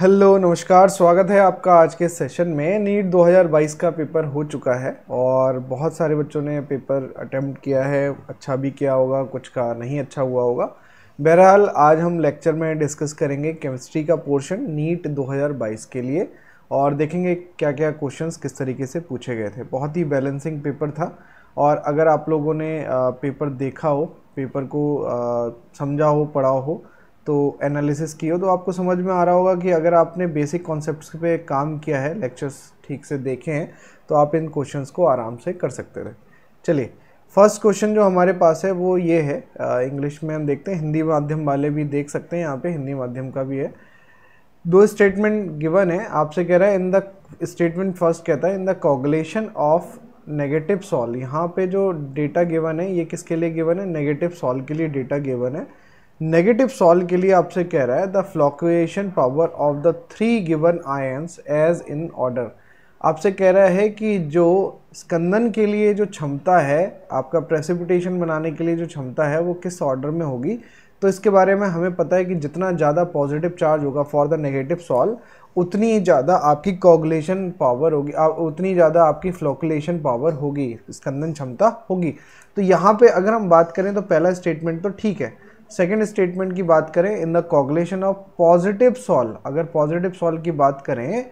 Hello नमस्कार स्वागत है आपका आज के सेशन में नीट 2022 का पेपर हो चुका है और बहुत सारे बच्चों ने पेपर अटेम्प्ट किया है अच्छा भी किया होगा कुछ का नहीं अच्छा हुआ होगा बहरहाल आज हम लेक्चर में डिस्कस करेंगे केमिस्ट्री का पोर्शन नीट 2022 के लिए और देखेंगे क्या क्या क्वेश्चंस किस तरीके से पूछे गए थे बहुत ही बैलेंसिंग पेपर था और अगर आप लोगों ने पेपर देखा हो पेपर को समझा हो पढ़ा हो तो एनालिसिस की हो तो आपको समझ में आ रहा होगा कि अगर आपने बेसिक कॉन्सेप्ट्स पे काम किया है लेक्चर्स ठीक से देखे हैं तो आप इन क्वेश्चंस को आराम से कर सकते थे चलिए फर्स्ट क्वेश्चन जो हमारे पास है वो ये है इंग्लिश में हम देखते हैं हिंदी माध्यम वाले भी देख सकते हैं यहाँ पे हिंदी माध्यम का भी है दो स्टेटमेंट गिवन है आपसे कह रहा है इन द स्टेटमेंट फर्स्ट कहता है in the coagulation of negative sol यहाँ पे जो डेटा गिवन है ये किसके लिए गिवन है नेगेटिव सॉल्व के लिए डेटा गिवन है नेगेटिव सॉल्व के लिए आपसे कह रहा है the flocculation power of the three given ions as in order आपसे कह रहा है कि जो स्कंदन के लिए जो क्षमता है आपका प्रेसिपिटेशन बनाने के लिए जो क्षमता है वो किस ऑर्डर में होगी तो इसके बारे में हमें पता है कि जितना ज़्यादा पॉजिटिव चार्ज होगा फॉर द नेगेटिव सॉल्व उतनी ज़्यादा आपकी कॉगुलेशन पावर होगी आप उतनी ज़्यादा आपकी फ्लोकुलेशन पावर होगी स्कंदन क्षमता होगी तो यहाँ पे अगर हम बात करें तो पहला स्टेटमेंट तो ठीक है सेकेंड स्टेटमेंट की बात करें in the coagulation of positive sol अगर पॉजिटिव सॉल्व की बात करें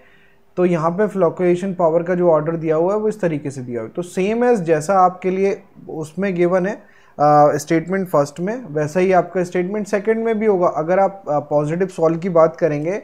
तो यहाँ पे फ्लक्चुएशन पावर का जो ऑर्डर दिया हुआ है वो इस तरीके से दिया हुआ है तो सेम एज जैसा आपके लिए उसमें गिवन है स्टेटमेंट फर्स्ट में वैसा ही आपका स्टेटमेंट सेकंड में भी होगा अगर आप पॉजिटिव uh, सॉल्व की बात करेंगे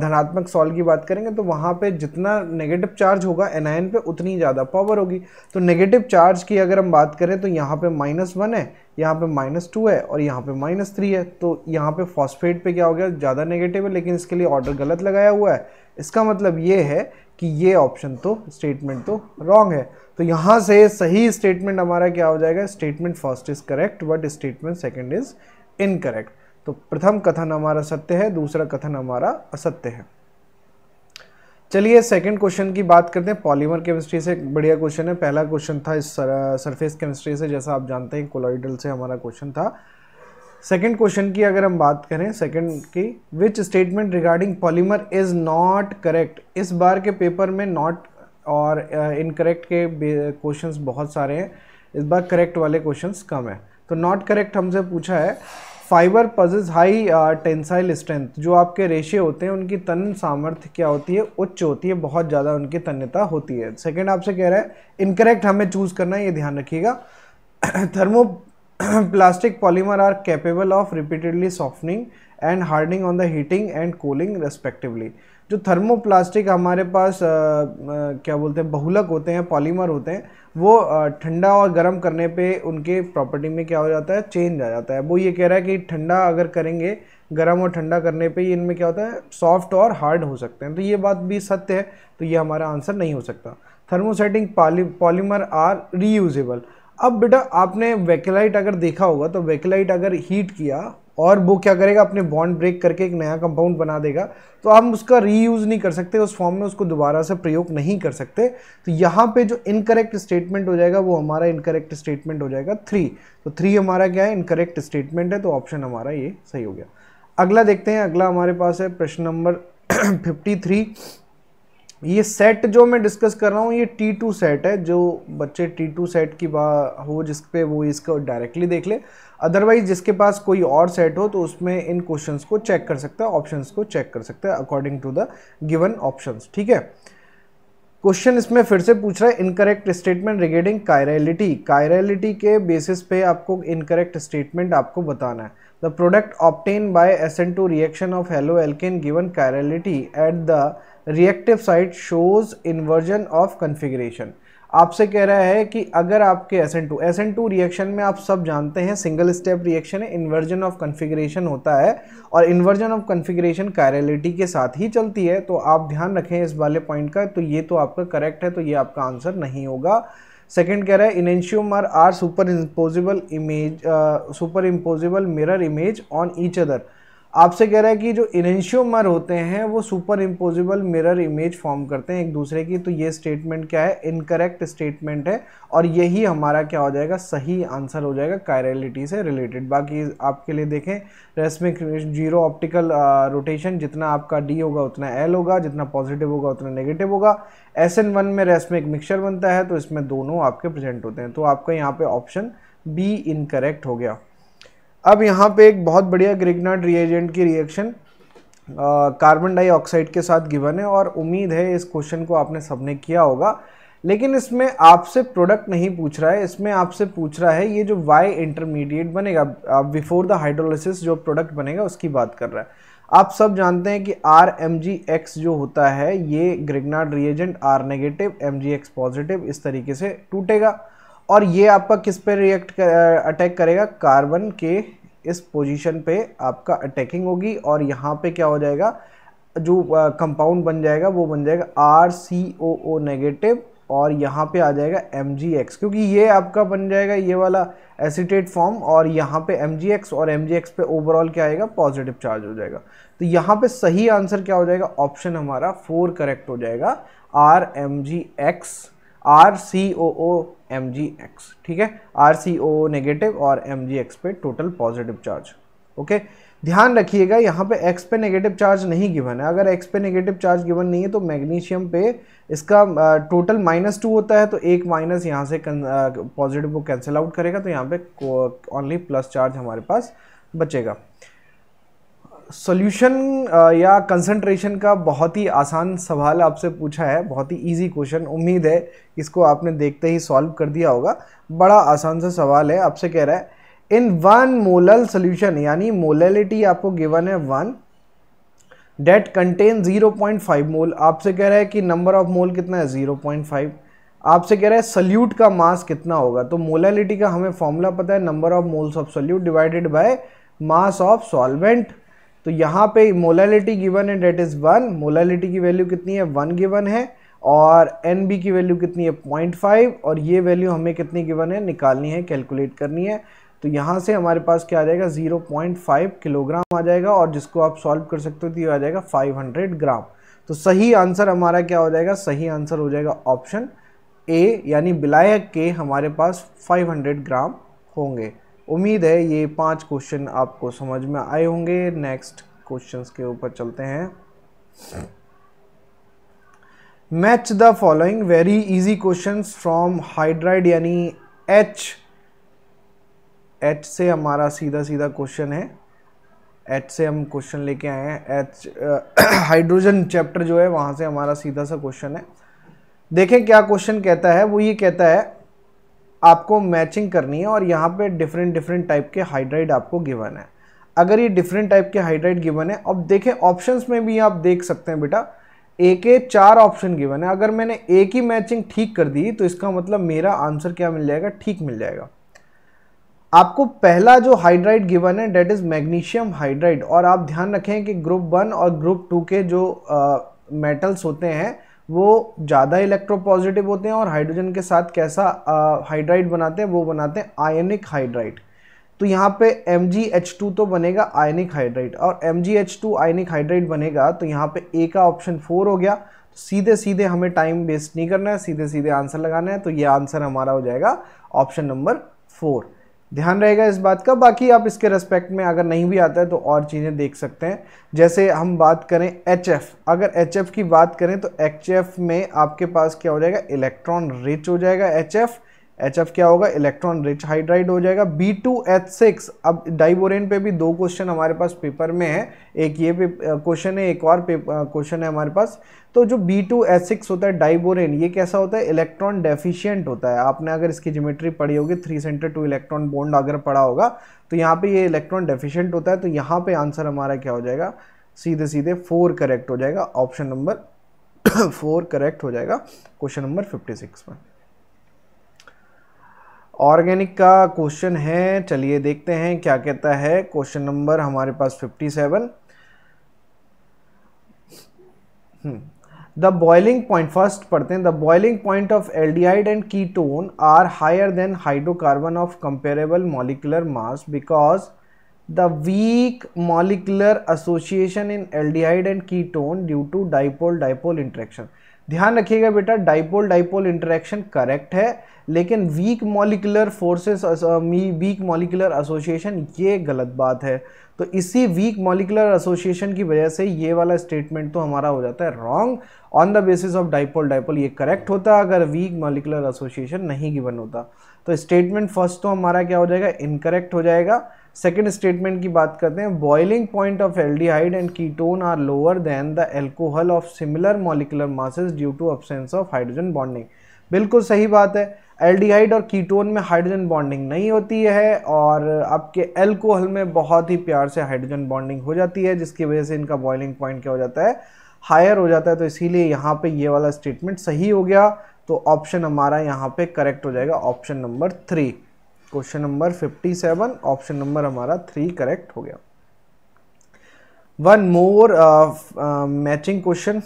धनात्मक सॉल्व की बात करेंगे तो वहाँ पे जितना नेगेटिव चार्ज होगा एनायन पे उतनी ज़्यादा पावर होगी तो नेगेटिव चार्ज की अगर हम बात करें तो यहाँ पे माइनस वन है यहाँ पे माइनस टू है और यहाँ पे माइनस थ्री है तो यहाँ पे फॉस्फेट पे क्या हो गया ज़्यादा नेगेटिव है लेकिन इसके लिए ऑर्डर गलत लगाया हुआ है इसका मतलब ये है कि ये ऑप्शन तो स्टेटमेंट तो रॉन्ग है तो यहाँ से सही स्टेटमेंट हमारा क्या हो जाएगा statement first is correct but statement second is incorrect तो प्रथम कथन हमारा सत्य है दूसरा कथन हमारा असत्य है चलिए सेकंड क्वेश्चन की बात करते हैं पॉलीमर केमिस्ट्री से बढ़िया क्वेश्चन है पहला क्वेश्चन था इस सरफेस केमिस्ट्री से जैसा आप जानते हैं कोलाइडल से हमारा क्वेश्चन था सेकंड क्वेश्चन की अगर हम बात करें सेकंड की which statement regarding polymer is not correct इस बार के पेपर में नॉट और इनकरेक्ट के क्वेश्चंस बहुत सारे हैं इस बार करेक्ट वाले क्वेश्चंस कम हैं तो नॉट करेक्ट हमसे पूछा है fibre possesses high tensile strength जो आपके रेशे होते हैं उनकी तन सामर्थ्य क्या होती है उच्च होती है बहुत ज़्यादा उनकी तन्यता होती है सेकेंड आपसे कह रहा है इनकरेक्ट हमें चूज़ करना है ये ध्यान रखिएगा thermoplastic polymer are capable of repeatedly softening and hardening on the heating and cooling respectively जो थर्मोप्लास्टिक हमारे पास आ, आ, क्या बोलते हैं बहुलक होते हैं पॉलीमर होते हैं वो ठंडा और गर्म करने पे उनके प्रॉपर्टी में क्या हो जाता है चेंज आ जाता है वो ये कह रहा है कि ठंडा अगर करेंगे गर्म और ठंडा करने पे इनमें क्या होता है सॉफ्ट और हार्ड हो सकते हैं तो ये बात भी सत्य है तो ये हमारा आंसर नहीं हो सकता थर्मोसेटिंग पॉलीमर आर रीयूजेबल अब बेटा आपने वेकेलाइट अगर देखा होगा तो वेकेलाइट अगर हीट किया और वो क्या करेगा अपने बॉन्ड ब्रेक करके एक नया कंपाउंड बना देगा तो हम उसका रीयूज़ नहीं कर सकते उस फॉर्म में उसको दोबारा से प्रयोग नहीं कर सकते तो यहाँ पे जो इनकरेक्ट स्टेटमेंट हो जाएगा वो हमारा इनकरेक्ट स्टेटमेंट हो जाएगा थ्री तो थ्री हमारा क्या है इनकरेक्ट स्टेटमेंट है तो ऑप्शन हमारा ये सही हो गया अगला देखते हैं अगला हमारे पास है प्रश्न नंबर फिफ्टी ये सेट जो मैं डिस्कस कर रहा हूँ ये टी टू सेट है जो बच्चे टी टू सेट की बा हो जिस पे वो इसको डायरेक्टली देख ले अदरवाइज जिसके पास कोई और सेट हो तो उसमें इन क्वेश्चंस को चेक कर सकता है ऑप्शंस को चेक कर सकता है according to the given options ठीक है क्वेश्चन इसमें फिर से पूछ रहा है incorrect statement regarding chirality chirality के बेसिस पे आपको इनकरेक्ट स्टेटमेंट आपको बताना है the product obtained by S N two reaction of halo alkane given chirality at the reactive site shows inversion of configuration आपसे कह रहा है कि अगर आपके S N two S N two reaction में आप सब जानते हैं सिंगल स्टेप रिएक्शन है इन्वर्जन ऑफ कन्फिग्रेशन होता है और इन्वर्जन ऑफ कन्फिग्रेशन कायरेलिटी के साथ ही चलती है तो आप ध्यान रखें इस वाले पॉइंट का तो ये तो आपका करेक्ट है तो ये आपका आंसर नहीं होगा सेकेंड कह रहा है इनेंशियम are superimposable image superimposable mirror image on each other आपसे कह रहा है कि जो इनेंशियोमर होते हैं वो superimposable mirror image form करते हैं एक दूसरे की तो ये स्टेटमेंट क्या है इनकरेक्ट स्टेटमेंट है और यही हमारा क्या हो जाएगा सही आंसर हो जाएगा कायरेलिटी से रिलेटेड बाकी आपके लिए देखें रेस्मिक जीरो ऑप्टिकल रोटेशन जितना आपका डी होगा उतना एल होगा जितना पॉजिटिव होगा उतना नेगेटिव होगा एस एन वन में रेस्मिक मिक्सचर बनता है तो इसमें दोनों आपके प्रेजेंट होते हैं तो आपका यहाँ पर ऑप्शन बी इनकरेक्ट हो गया अब यहाँ पे एक बहुत बढ़िया ग्रिगनाट रिएजेंट की रिएक्शन कार्बन डाइऑक्साइड के साथ गिवन है और उम्मीद है इस क्वेश्चन को आपने सबने किया होगा लेकिन इसमें आपसे प्रोडक्ट नहीं पूछ रहा है इसमें आपसे पूछ रहा है ये जो वाई इंटरमीडिएट बनेगा बिफोर द हाइड्रोलिसिस जो प्रोडक्ट बनेगा उसकी बात कर रहा है आप सब जानते हैं कि आर एम जी एक्स जो होता है ये Grignard reagent R negative M G X positive इस तरीके से टूटेगा और ये आपका किस पे रिएक्ट कर, अटैक करेगा कार्बन के इस पोजीशन पे आपका अटैकिंग होगी और यहाँ पे क्या हो जाएगा जो कंपाउंड बन जाएगा वो बन जाएगा are C O O negative और यहाँ पे आ जाएगा एम जी एक्स क्योंकि ये आपका बन जाएगा ये वाला एसिटेट फॉर्म और यहाँ पे एम जी एक्स और एम जी एक्स पे ओवरऑल क्या आएगा पॉजिटिव चार्ज हो जाएगा तो यहाँ पे सही आंसर क्या हो जाएगा ऑप्शन हमारा फोर करेक्ट हो जाएगा R M G X R C O O M G X ठीक है आर सी ओ नेगेटिव और एम जी एक्स पे टोटल पॉजिटिव चार्ज ओके ध्यान रखिएगा यहाँ पे एक्स पे नेगेटिव चार्ज नहीं गिवन है अगर एक्स पे नेगेटिव चार्ज गिवन नहीं है तो मैग्नीशियम पे इसका टोटल माइनस टू होता है तो एक माइनस यहाँ से पॉजिटिव को कैंसिल आउट करेगा तो यहाँ पे ओनली प्लस चार्ज हमारे पास बचेगा सॉल्यूशन uh, या कंसंट्रेशन का बहुत ही आसान सवाल आपसे पूछा है बहुत ही इजी क्वेश्चन उम्मीद है इसको आपने देखते ही सॉल्व कर दिया होगा बड़ा आसान सा सवाल है आपसे कह रहा है इन वन मोलल सोल्यूशन यानी मोलेलिटी आपको गिवन है वन डेट कंटेन 0.5 मोल आपसे कह रहा है कि नंबर ऑफ मोल कितना है 0.5 आपसे कह रहा है सल्यूट का मास कितना होगा तो मोलैलिटी का हमें फॉर्मूला पता है number of moles of solute divided by mass of solvent तो यहाँ पे मोलालिटी गिवन है डेट इज़ वन मोलालिटी की वैल्यू कितनी है वन गिवन है और एन बी की वैल्यू कितनी है पॉइंट फाइव और ये वैल्यू हमें कितनी गिवन है निकालनी है कैलकुलेट करनी है तो यहाँ से हमारे पास क्या आ जाएगा ज़ीरो पॉइंट फाइव किलोग्राम आ जाएगा और जिसको आप सॉल्व कर सकते हो तो ये आ जाएगा फाइव हंड्रेड ग्राम तो सही आंसर हमारा क्या हो जाएगा सही आंसर हो जाएगा ऑप्शन ए यानी बिलायक के हमारे पास हंड्रेड ग्राम होंगे उम्मीद है ये पांच क्वेश्चन आपको समझ में आए होंगे नेक्स्ट क्वेश्चंस के ऊपर चलते हैं match the following very easy questions from hydride यानी एच एच से हमारा सीधा सीधा क्वेश्चन है एच से हम क्वेश्चन लेके आए हैं एच हाइड्रोजन चैप्टर जो है वहां से हमारा सीधा सा क्वेश्चन है देखें क्या क्वेश्चन कहता है वो ये कहता है आपको मैचिंग करनी है और यहाँ पे डिफरेंट डिफरेंट टाइप के हाइड्राइड आपको गिवन है अगर ये डिफरेंट टाइप के हाइड्राइड गिवन है अब देखें ऑप्शंस में भी आप देख सकते हैं बेटा एक के चार ऑप्शन गिवन है अगर मैंने एक ही मैचिंग ठीक कर दी तो इसका मतलब मेरा आंसर क्या मिल जाएगा ठीक मिल जाएगा आपको पहला जो हाइड्राइड गिवन है डेट इज़ मैग्नीशियम हाइड्राइड और आप ध्यान रखें कि ग्रुप वन और ग्रुप टू के जो मेटल्स uh, होते हैं वो ज़्यादा इलेक्ट्रो पॉजिटिव होते हैं और हाइड्रोजन के साथ कैसा हाइड्राइड बनाते हैं वो बनाते हैं आयनिक हाइड्राइड तो यहाँ पे MgH2 तो बनेगा आयनिक हाइड्राइड और MgH2 आयनिक हाइड्राइड बनेगा तो यहाँ पे ए का ऑप्शन फोर हो गया तो सीधे सीधे हमें टाइम वेस्ट नहीं करना है सीधे सीधे आंसर लगाना है तो ये आंसर हमारा हो जाएगा ऑप्शन नंबर फोर ध्यान रहेगा इस बात का बाकी आप इसके रेस्पेक्ट में अगर नहीं भी आता है तो और चीज़ें देख सकते हैं जैसे हम बात करें एच अगर एच की बात करें तो एच में आपके पास क्या हो जाएगा इलेक्ट्रॉन रिच हो जाएगा एच एच एफ क्या होगा इलेक्ट्रॉन रिच हाइड्राइड हो जाएगा बी टू एच सिक्स अब डाइबोरेन पे भी दो क्वेश्चन हमारे पास पेपर में है एक ये क्वेश्चन है एक और क्वेश्चन है हमारे पास तो जो बी टू एच सिक्स होता है डाइबोरेन ये कैसा होता है इलेक्ट्रॉन डेफिशिएंट होता है आपने अगर इसकी ज्योमेट्री पढ़ी होगी three centre two electron bond अगर पढ़ा होगा तो यहाँ पे ये इलेक्ट्रॉन डेफिशियंट होता है तो यहाँ पर आंसर हमारा क्या हो जाएगा सीधे सीधे फोर करेक्ट हो जाएगा ऑप्शन नंबर फोर करेक्ट हो जाएगा क्वेश्चन नंबर फिफ्टी सिक्स में ऑर्गेनिक का क्वेश्चन है चलिए देखते हैं क्या कहता है क्वेश्चन नंबर हमारे पास 57 द बॉइलिंग पॉइंट फर्स्ट पढ़ते हैं the boiling point of aldehyde and ketone are higher than hydrocarbon of comparable molecular mass because the weak molecular association in aldehyde and ketone due to dipole dipole interaction ध्यान रखिएगा बेटा dipole dipole interaction correct है लेकिन weak molecular forces weak molecular association ये गलत बात है तो इसी वीक मॉलिकुलर एसोसिएशन की वजह से ये वाला स्टेटमेंट तो हमारा हो जाता है wrong on the basis of dipole dipole ये करेक्ट होता अगर वीक मॉलिकुलर एसोसिएशन नहीं गिवन होता तो स्टेटमेंट फर्स्ट तो हमारा क्या हो जाएगा इनकरेक्ट हो जाएगा सेकेंड स्टेटमेंट की बात करते हैं boiling point of aldehyde and ketone are lower than the alcohol of similar molecular masses due to absence of hydrogen bonding बिल्कुल सही बात है एल्डिहाइड और कीटोन में हाइड्रोजन बॉन्डिंग नहीं होती है और आपके एल्कोहल में बहुत ही प्यार से हाइड्रोजन बॉन्डिंग हो जाती है जिसकी वजह से इनका बॉइलिंग पॉइंट क्या हो जाता है हायर हो जाता है तो इसीलिए यहाँ पे ये वाला स्टेटमेंट सही हो गया तो ऑप्शन हमारा यहाँ पे करेक्ट हो जाएगा option number three question number fifty seven option number हमारा थ्री करेक्ट हो गया one more matching question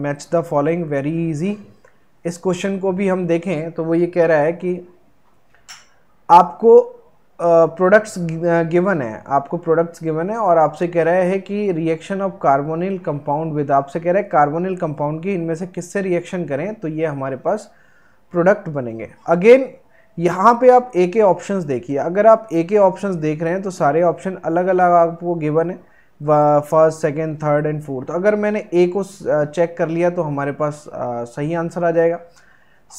match the following very easy इस क्वेश्चन को भी हम देखें तो वो ये कह रहा है कि आपको प्रोडक्ट्स गिवन है आपको प्रोडक्ट्स गिवन है और आपसे कह रहा है कि reaction of carbonyl compound with आपसे कह रहा है कार्बोनिल कंपाउंड की इनमें से किससे रिएक्शन करें तो ये हमारे पास प्रोडक्ट बनेंगे अगेन यहाँ पे आप ए के ऑप्शंस देखिए अगर आप ए के ऑप्शंस देख रहे हैं तो सारे ऑप्शन अलग अलग आपको गिवन है first second third and fourth अगर मैंने ए को चेक कर लिया तो हमारे पास सही आंसर आ जाएगा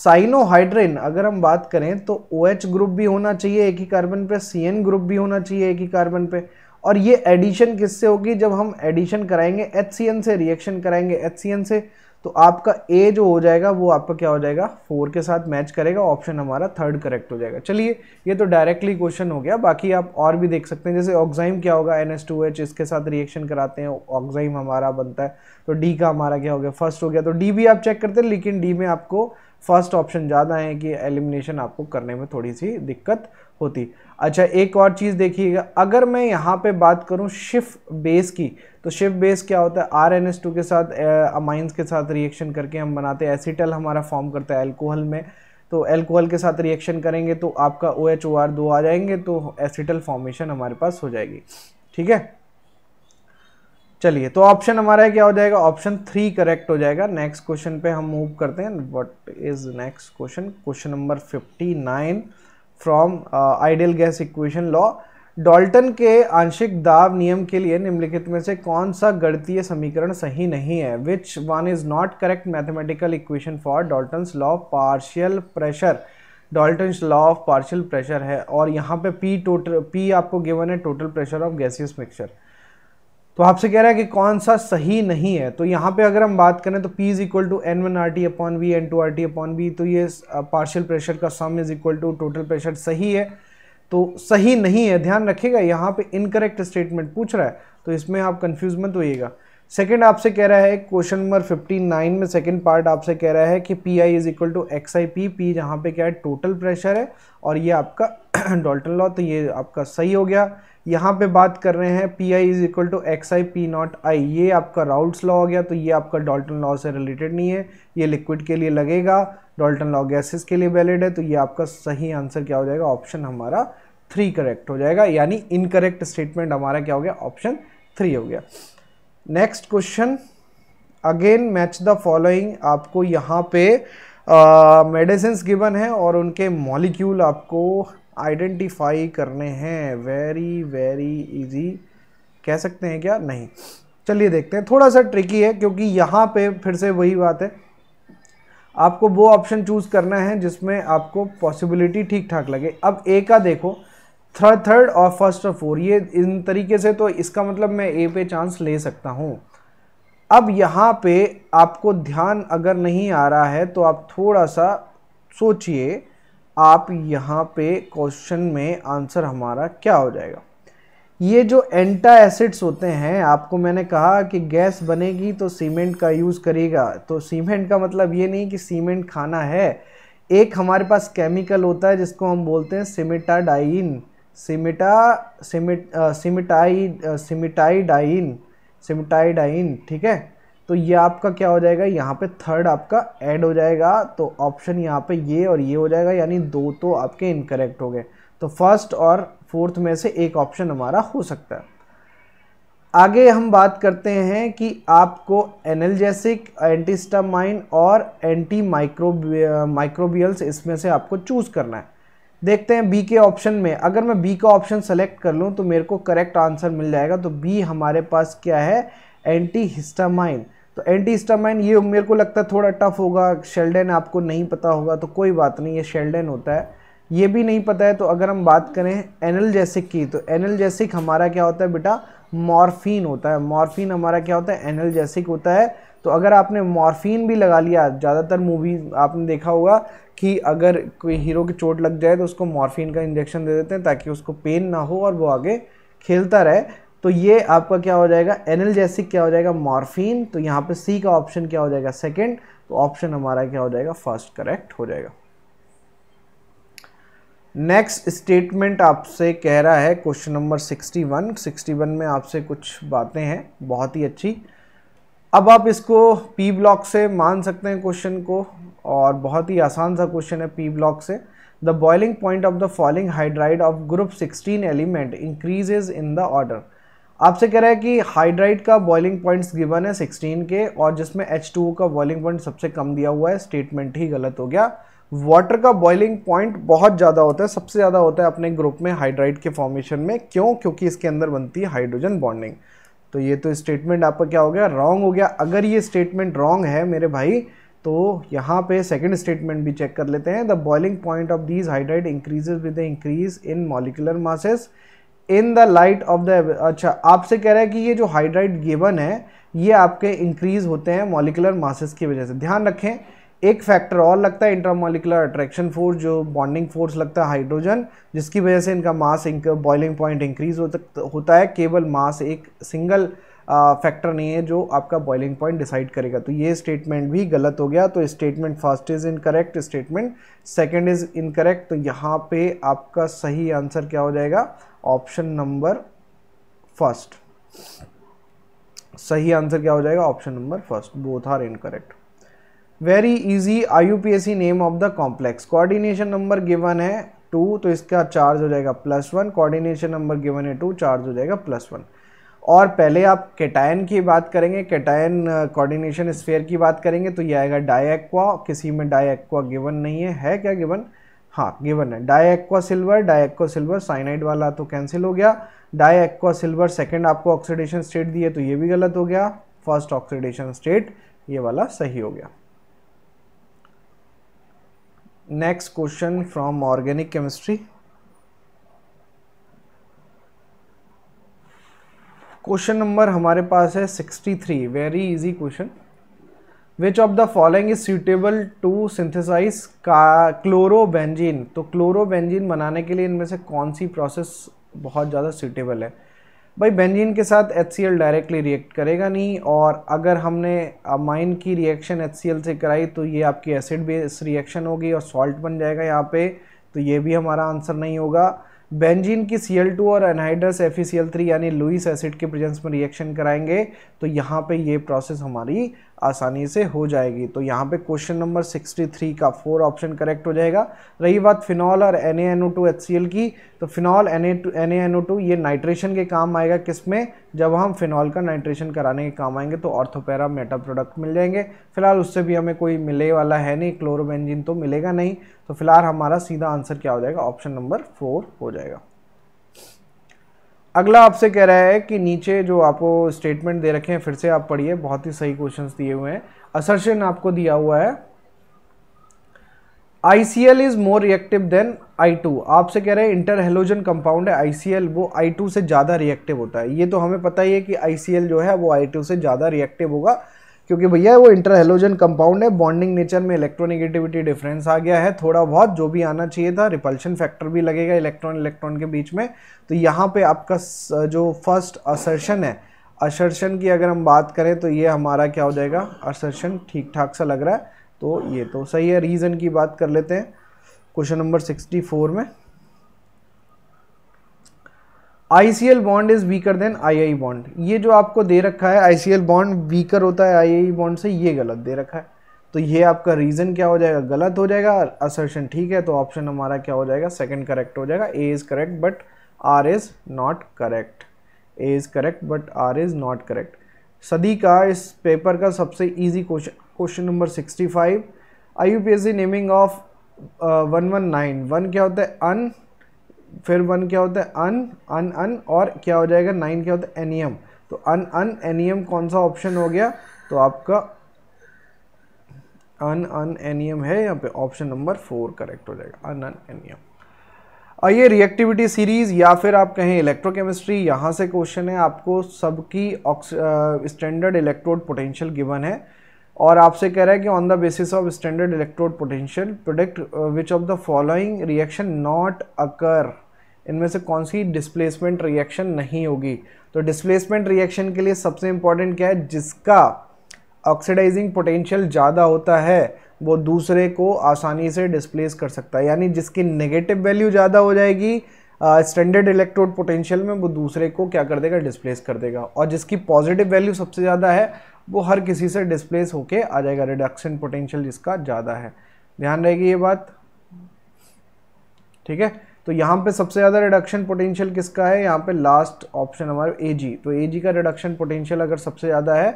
साइनोहाइड्रेन अगर हम बात करें तो ओ OH ग्रुप भी होना चाहिए एक ही कार्बन पे सी ग्रुप भी होना चाहिए एक ही कार्बन पे और ये एडिशन किससे होगी जब हम एडिशन कराएंगे एच से रिएक्शन कराएंगे एच से तो आपका ए जो हो जाएगा वो आपका क्या हो जाएगा फोर के साथ मैच करेगा ऑप्शन हमारा थर्ड करेक्ट हो जाएगा चलिए ये तो डायरेक्टली क्वेश्चन हो गया बाकी आप और भी देख सकते हैं जैसे ऑक्साइम क्या होगा एन एस टू एच इसके साथ रिएक्शन कराते हैं ऑक्साइम हमारा बनता है तो डी का हमारा क्या हो गया फर्स्ट हो गया तो डी भी आप चेक करते हैं लेकिन डी में आपको फर्स्ट ऑप्शन ज़्यादा है कि एलिमिनेशन आपको करने में थोड़ी सी दिक्कत होती अच्छा एक और चीज़ देखिएगा अगर मैं यहाँ पे बात करूँ शिफ बेस की तो शिफ बेस क्या होता है आर एन एस टू के साथ अमाइंस के साथ रिएक्शन करके हम बनाते हैं एसिटल हमारा फॉर्म करता है एल्कोहल में तो एल्कोहल के साथ रिएक्शन करेंगे तो आपका ओ एच ओ आर दो आ जाएंगे तो एसिटल फॉर्मेशन हमारे पास हो जाएगी ठीक है चलिए तो ऑप्शन हमारा क्या हो जाएगा ऑप्शन थ्री करेक्ट हो जाएगा नेक्स्ट क्वेश्चन पे हम मूव करते हैं what is next question question number fifty nine from ideal gas equation law Dalton के आंशिक दाब नियम के लिए निम्नलिखित में से कौन सा गणतीय समीकरण सही नहीं है which one is not correct mathematical equation for Dalton's law of partial pressure Dalton's law of partial pressure है और यहाँ पे पी टोटल पी आपको गिवन है total pressure of gaseous mixture तो आपसे कह रहा है कि कौन सा सही नहीं है तो यहाँ पे अगर हम बात करें तो P is equal to N one R T upon V N two R T upon B तो ये पार्शियल प्रेशर का sum is equal to total pressure सही है तो सही नहीं है ध्यान रखिएगा यहाँ पे इनकरेक्ट स्टेटमेंट पूछ रहा है तो इसमें आप कन्फ्यूज मत होइएगा सेकेंड आपसे कह रहा है क्वेश्चन नंबर फिफ्टी नाइन में सेकेंड पार्ट आपसे कह रहा है कि P I is equal to X I P P जहाँ पे क्या है टोटल प्रेशर है और ये आपका डॉल्टन लॉ तो ये आपका सही हो गया यहाँ पे बात कर रहे हैं P I is equal to X I P naught I ये आपका राउल्ट्स लॉ हो गया तो ये आपका डॉल्टन लॉ से रिलेटेड नहीं है ये लिक्विड के लिए लगेगा डॉल्टन लॉ गैसेस के लिए वैलिड है तो ये आपका सही आंसर क्या हो जाएगा ऑप्शन हमारा थ्री करेक्ट हो जाएगा यानी इनकरेक्ट स्टेटमेंट हमारा क्या हो गया ऑप्शन थ्री हो गया next question again match the following आपको यहाँ पे मेडिसिन uh, गिवन है और उनके मॉलिक्यूल आपको आइडेंटिफाई करने हैं वेरी वेरी इजी कह सकते हैं क्या नहीं चलिए देखते हैं थोड़ा सा ट्रिकी है क्योंकि यहाँ पे फिर से वही बात है आपको वो ऑप्शन चूज़ करना है जिसमें आपको पॉसिबिलिटी ठीक ठाक लगे अब ए का देखो थर्ड थर्ड और फर्स्ट और फोर ये इन तरीके से तो इसका मतलब मैं ए पे चांस ले सकता हूँ अब यहाँ पे आपको ध्यान अगर नहीं आ रहा है तो आप थोड़ा सा सोचिए आप यहाँ पे क्वेश्चन में आंसर हमारा क्या हो जाएगा ये जो एंटा एसिड्स होते हैं आपको मैंने कहा कि गैस बनेगी तो सीमेंट का यूज़ करेगा तो सीमेंट का मतलब ये नहीं कि सीमेंट खाना है एक हमारे पास केमिकल होता है जिसको हम बोलते हैं सिमिटाडाइन सिमिटा सिमिट सिमिटाइड सिमिटाइडाइन सिमिटाइडाइन ठीक है तो ये आपका क्या हो जाएगा यहाँ पे थर्ड आपका ऐड हो जाएगा तो ऑप्शन यहाँ पे ये और ये हो जाएगा यानी दो तो आपके इनकरेक्ट हो गए तो फर्स्ट और फोर्थ में से एक ऑप्शन हमारा हो सकता है आगे हम बात करते हैं कि आपको एनलजेसिक एंटीस्टामाइन और एंटी माइक्रोबियल माइक्रोबियल्स इसमें से आपको चूज़ करना है देखते हैं बी के ऑप्शन में अगर मैं बी का ऑप्शन सेलेक्ट कर लूँ तो मेरे को करेक्ट आंसर मिल जाएगा तो बी हमारे पास क्या है एंटी हिस्टामाइन तो एंटी स्टामाइन ये मेरे को लगता है थोड़ा टफ होगा शेल्डन आपको नहीं पता होगा तो कोई बात नहीं ये शेल्डन होता है ये भी नहीं पता है तो अगर हम बात करें एनलजेसिक की तो एनलजेसिक हमारा क्या होता है बेटा मॉर्फिन होता है मॉर्फिन हमारा क्या होता है एनलजेसिक होता है तो अगर आपने मॉर्फिन भी लगा लिया ज़्यादातर मूवी आपने देखा होगा कि अगर कोई हीरो की चोट लग जाए तो उसको मॉर्फिन का इंजेक्शन दे देते हैं ताकि उसको पेन ना हो और वो आगे खेलता रहे तो ये आपका क्या हो जाएगा एनर्जेसिक क्या हो जाएगा मॉर्फिन तो यहाँ पे सी का ऑप्शन क्या हो जाएगा सेकेंड तो ऑप्शन हमारा क्या हो जाएगा फर्स्ट करेक्ट हो जाएगा नेक्स्ट स्टेटमेंट आपसे कह रहा है क्वेश्चन नंबर 61 61 में आपसे कुछ बातें हैं बहुत ही अच्छी अब आप इसको पी ब्लॉक से मान सकते हैं क्वेश्चन को और बहुत ही आसान सा क्वेश्चन है पी ब्लॉक से the boiling point of the following hydride of group 16 element increases in the order आपसे कह रहा है कि हाइड्राइट का बॉइलिंग पॉइंट्स गिवन है 16 के और जिसमें H2O का बॉइलिंग पॉइंट सबसे कम दिया हुआ है स्टेटमेंट ही गलत हो गया वाटर का बॉइलिंग पॉइंट बहुत ज़्यादा होता है सबसे ज़्यादा होता है अपने ग्रुप में हाइड्राइट के फॉर्मेशन में क्यों क्योंकि इसके अंदर बनती है हाइड्रोजन बॉन्डिंग तो ये तो स्टेटमेंट आपका क्या हो गया रॉन्ग हो गया अगर ये स्टेटमेंट रॉन्ग है मेरे भाई तो यहाँ पे सेकंड स्टेटमेंट भी चेक कर लेते हैं the boiling point of these hydride increases with the increase in molecular masses in the light of the अच्छा आपसे कह रहा है कि ये जो हाइड्राइट गिवन है ये आपके इंक्रीज होते हैं मॉलिकुलर मासेस की वजह से ध्यान रखें एक फैक्टर और लगता है इंट्रामोलिकुलर अट्रैक्शन फोर्स जो बॉन्डिंग फोर्स लगता है हाइड्रोजन जिसकी वजह से इनका मास बॉइलिंग पॉइंट इंक्रीज होता है केवल मास एक सिंगल फैक्टर नहीं है जो आपका बॉइलिंग पॉइंट डिसाइड करेगा तो ये स्टेटमेंट भी गलत हो गया तो statement first is incorrect statement second is incorrect तो यहाँ पे आपका सही आंसर क्या हो जाएगा ऑप्शन नंबर फर्स्ट सही आंसर क्या हो जाएगा option number first both are incorrect very easy IUPSC name of the complex coordination number given है टू तो इसका चार्ज हो जाएगा plus one coordination number given है टू चार्ज हो जाएगा प्लस वन और पहले आप कैटायन की बात करेंगे कैटायन कोऑर्डिनेशन स्फेयर की बात करेंगे तो ये आएगा डायक्वा किसी में डायक्वा गिवन नहीं है है क्या गिवन हाँ गिवन है di aqua silver di aqua silver cyanide वाला तो कैंसिल हो गया डाई एक्वा सिल्वर सेकेंड आपको ऑक्सीडेशन स्टेट दिए तो ये भी गलत हो गया फर्स्ट ऑक्सीडेशन स्टेट ये वाला सही हो गया next question from organic chemistry question number हमारे पास है 63 very easy question which of the following is suitable to synthesise chlorobenzene तो क्लोरोबेंजीन बनाने के लिए इनमें से कौन सी प्रोसेस बहुत ज़्यादा सूटेबल है भाई बेंजीन के साथ एच डायरेक्टली रिएक्ट करेगा नहीं और अगर हमने अमाइन की रिएक्शन एच से कराई तो ये आपकी एसिड बेस रिएक्शन होगी और सॉल्ट बन जाएगा यहाँ पे तो ये भी हमारा आंसर नहीं होगा बेंजीन की टू और एनहाइड्रस थ्री यानी लुइस एसिड के प्रेजेंस में रिएक्शन कराएंगे तो यहाँ पे ये प्रोसेस हमारी आसानी से हो जाएगी तो यहाँ पे क्वेश्चन नंबर 63 का फोर ऑप्शन करेक्ट हो जाएगा रही बात फिनॉल और N A N O two H C L की तो फिनॉल एन एन ये नाइट्रेशन के काम आएगा किस में जब हम फिनॉल का नाइट्रेशन कराने के काम आएंगे तो ऑर्थोपैरा मेटा प्रोडक्ट मिल जाएंगे फिलहाल उससे भी हमें कोई मिले वाला है नहीं क्लोरोबेंजिन तो मिलेगा नहीं तो फिलहाल हमारा सीधा आंसर क्या हो जाएगा ऑप्शन नंबर फोर हो जाएगा अगला आपसे कह रहा है कि नीचे जो आपको स्टेटमेंट दे रखे हैं फिर से आप पढ़िए बहुत ही सही क्वेश्चंस दिए हुए हैं असर्शन आपको दिया हुआ है I C L is more reactive than I two आपसे कह रहे हैं इंटर हेलोजन कंपाउंड है आई सी एल वो आई टू से ज़्यादा रिएक्टिव होता है ये तो हमें पता ही है कि आई सी एल जो है वो आई टू से ज़्यादा रिएक्टिव होगा क्योंकि भैया वो इंटरहेलोजन कंपाउंड है बॉन्डिंग नेचर में इलेक्ट्रोनिगेटिविटी डिफरेंस आ गया है थोड़ा बहुत जो भी आना चाहिए था रिपल्शन फैक्टर भी लगेगा इलेक्ट्रॉन इलेक्ट्रॉन के बीच में तो यहाँ पे आपका जो फर्स्ट असर्शन है असर्शन की अगर हम बात करें तो ये हमारा क्या हो जाएगा असर्शन ठीक ठाक सा लग रहा है तो ये तो सही है रीज़न की बात कर लेते हैं क्वेश्चन नंबर सिक्सटी फोर में ICL bond is weaker than I I bond ये जो आपको दे रखा है आईसीएल बॉन्ड वीकर होता है आईआई बॉन्ड से ये गलत दे रखा है तो ये आपका रीज़न क्या हो जाएगा गलत हो जाएगा असर्शन ठीक है तो ऑप्शन हमारा क्या हो जाएगा सेकंड करेक्ट हो जाएगा A is correct but R is not correct A is correct but R is not correct सदी का इस पेपर का सबसे easy question question number sixty five I U P S C naming of one one nine one क्या होता है अन फिर one क्या होता है अन अन अन और क्या हो जाएगा नाइन क्या होता है एनियम e तो अन अन एनियम e कौन सा ऑप्शन हो गया तो आपका अन अन एनियम e है यहाँ पे ऑप्शन नंबर फोर करेक्ट हो जाएगा अन अन एनियम आइए रिएक्टिविटी सीरीज या फिर आप कहें इलेक्ट्रोकेमिस्ट्री यहाँ से क्वेश्चन है आपको सबकी स्टैंडर्ड इलेक्ट्रोड पोटेंशियल गिवन है और आपसे कह रहा है कि on the basis of standard electrode potential product which of the following reaction not occur इनमें से कौन सी डिस्प्लेसमेंट रिएक्शन नहीं होगी तो डिस्प्लेसमेंट रिएक्शन के लिए सबसे इम्पॉर्टेंट क्या है जिसका ऑक्सीडाइजिंग पोटेंशियल ज़्यादा होता है वो दूसरे को आसानी से डिस्प्लेस कर सकता है यानी जिसकी नेगेटिव वैल्यू ज़्यादा हो जाएगी स्टैंडर्ड इलेक्ट्रोड पोटेंशियल में वो दूसरे को क्या कर देगा डिस्प्लेस कर देगा और जिसकी पॉजिटिव वैल्यू सबसे ज़्यादा है वो हर किसी से डिस्प्लेस होके आ जाएगा रिडक्शन पोटेंशियल जिसका ज़्यादा है ध्यान रहेगी ये बात ठीक है तो यहाँ पे सबसे ज़्यादा रिडक्शन पोटेंशियल किसका है यहाँ पे लास्ट ऑप्शन हमारे ए तो ए का रिडक्शन पोटेंशियल अगर सबसे ज़्यादा है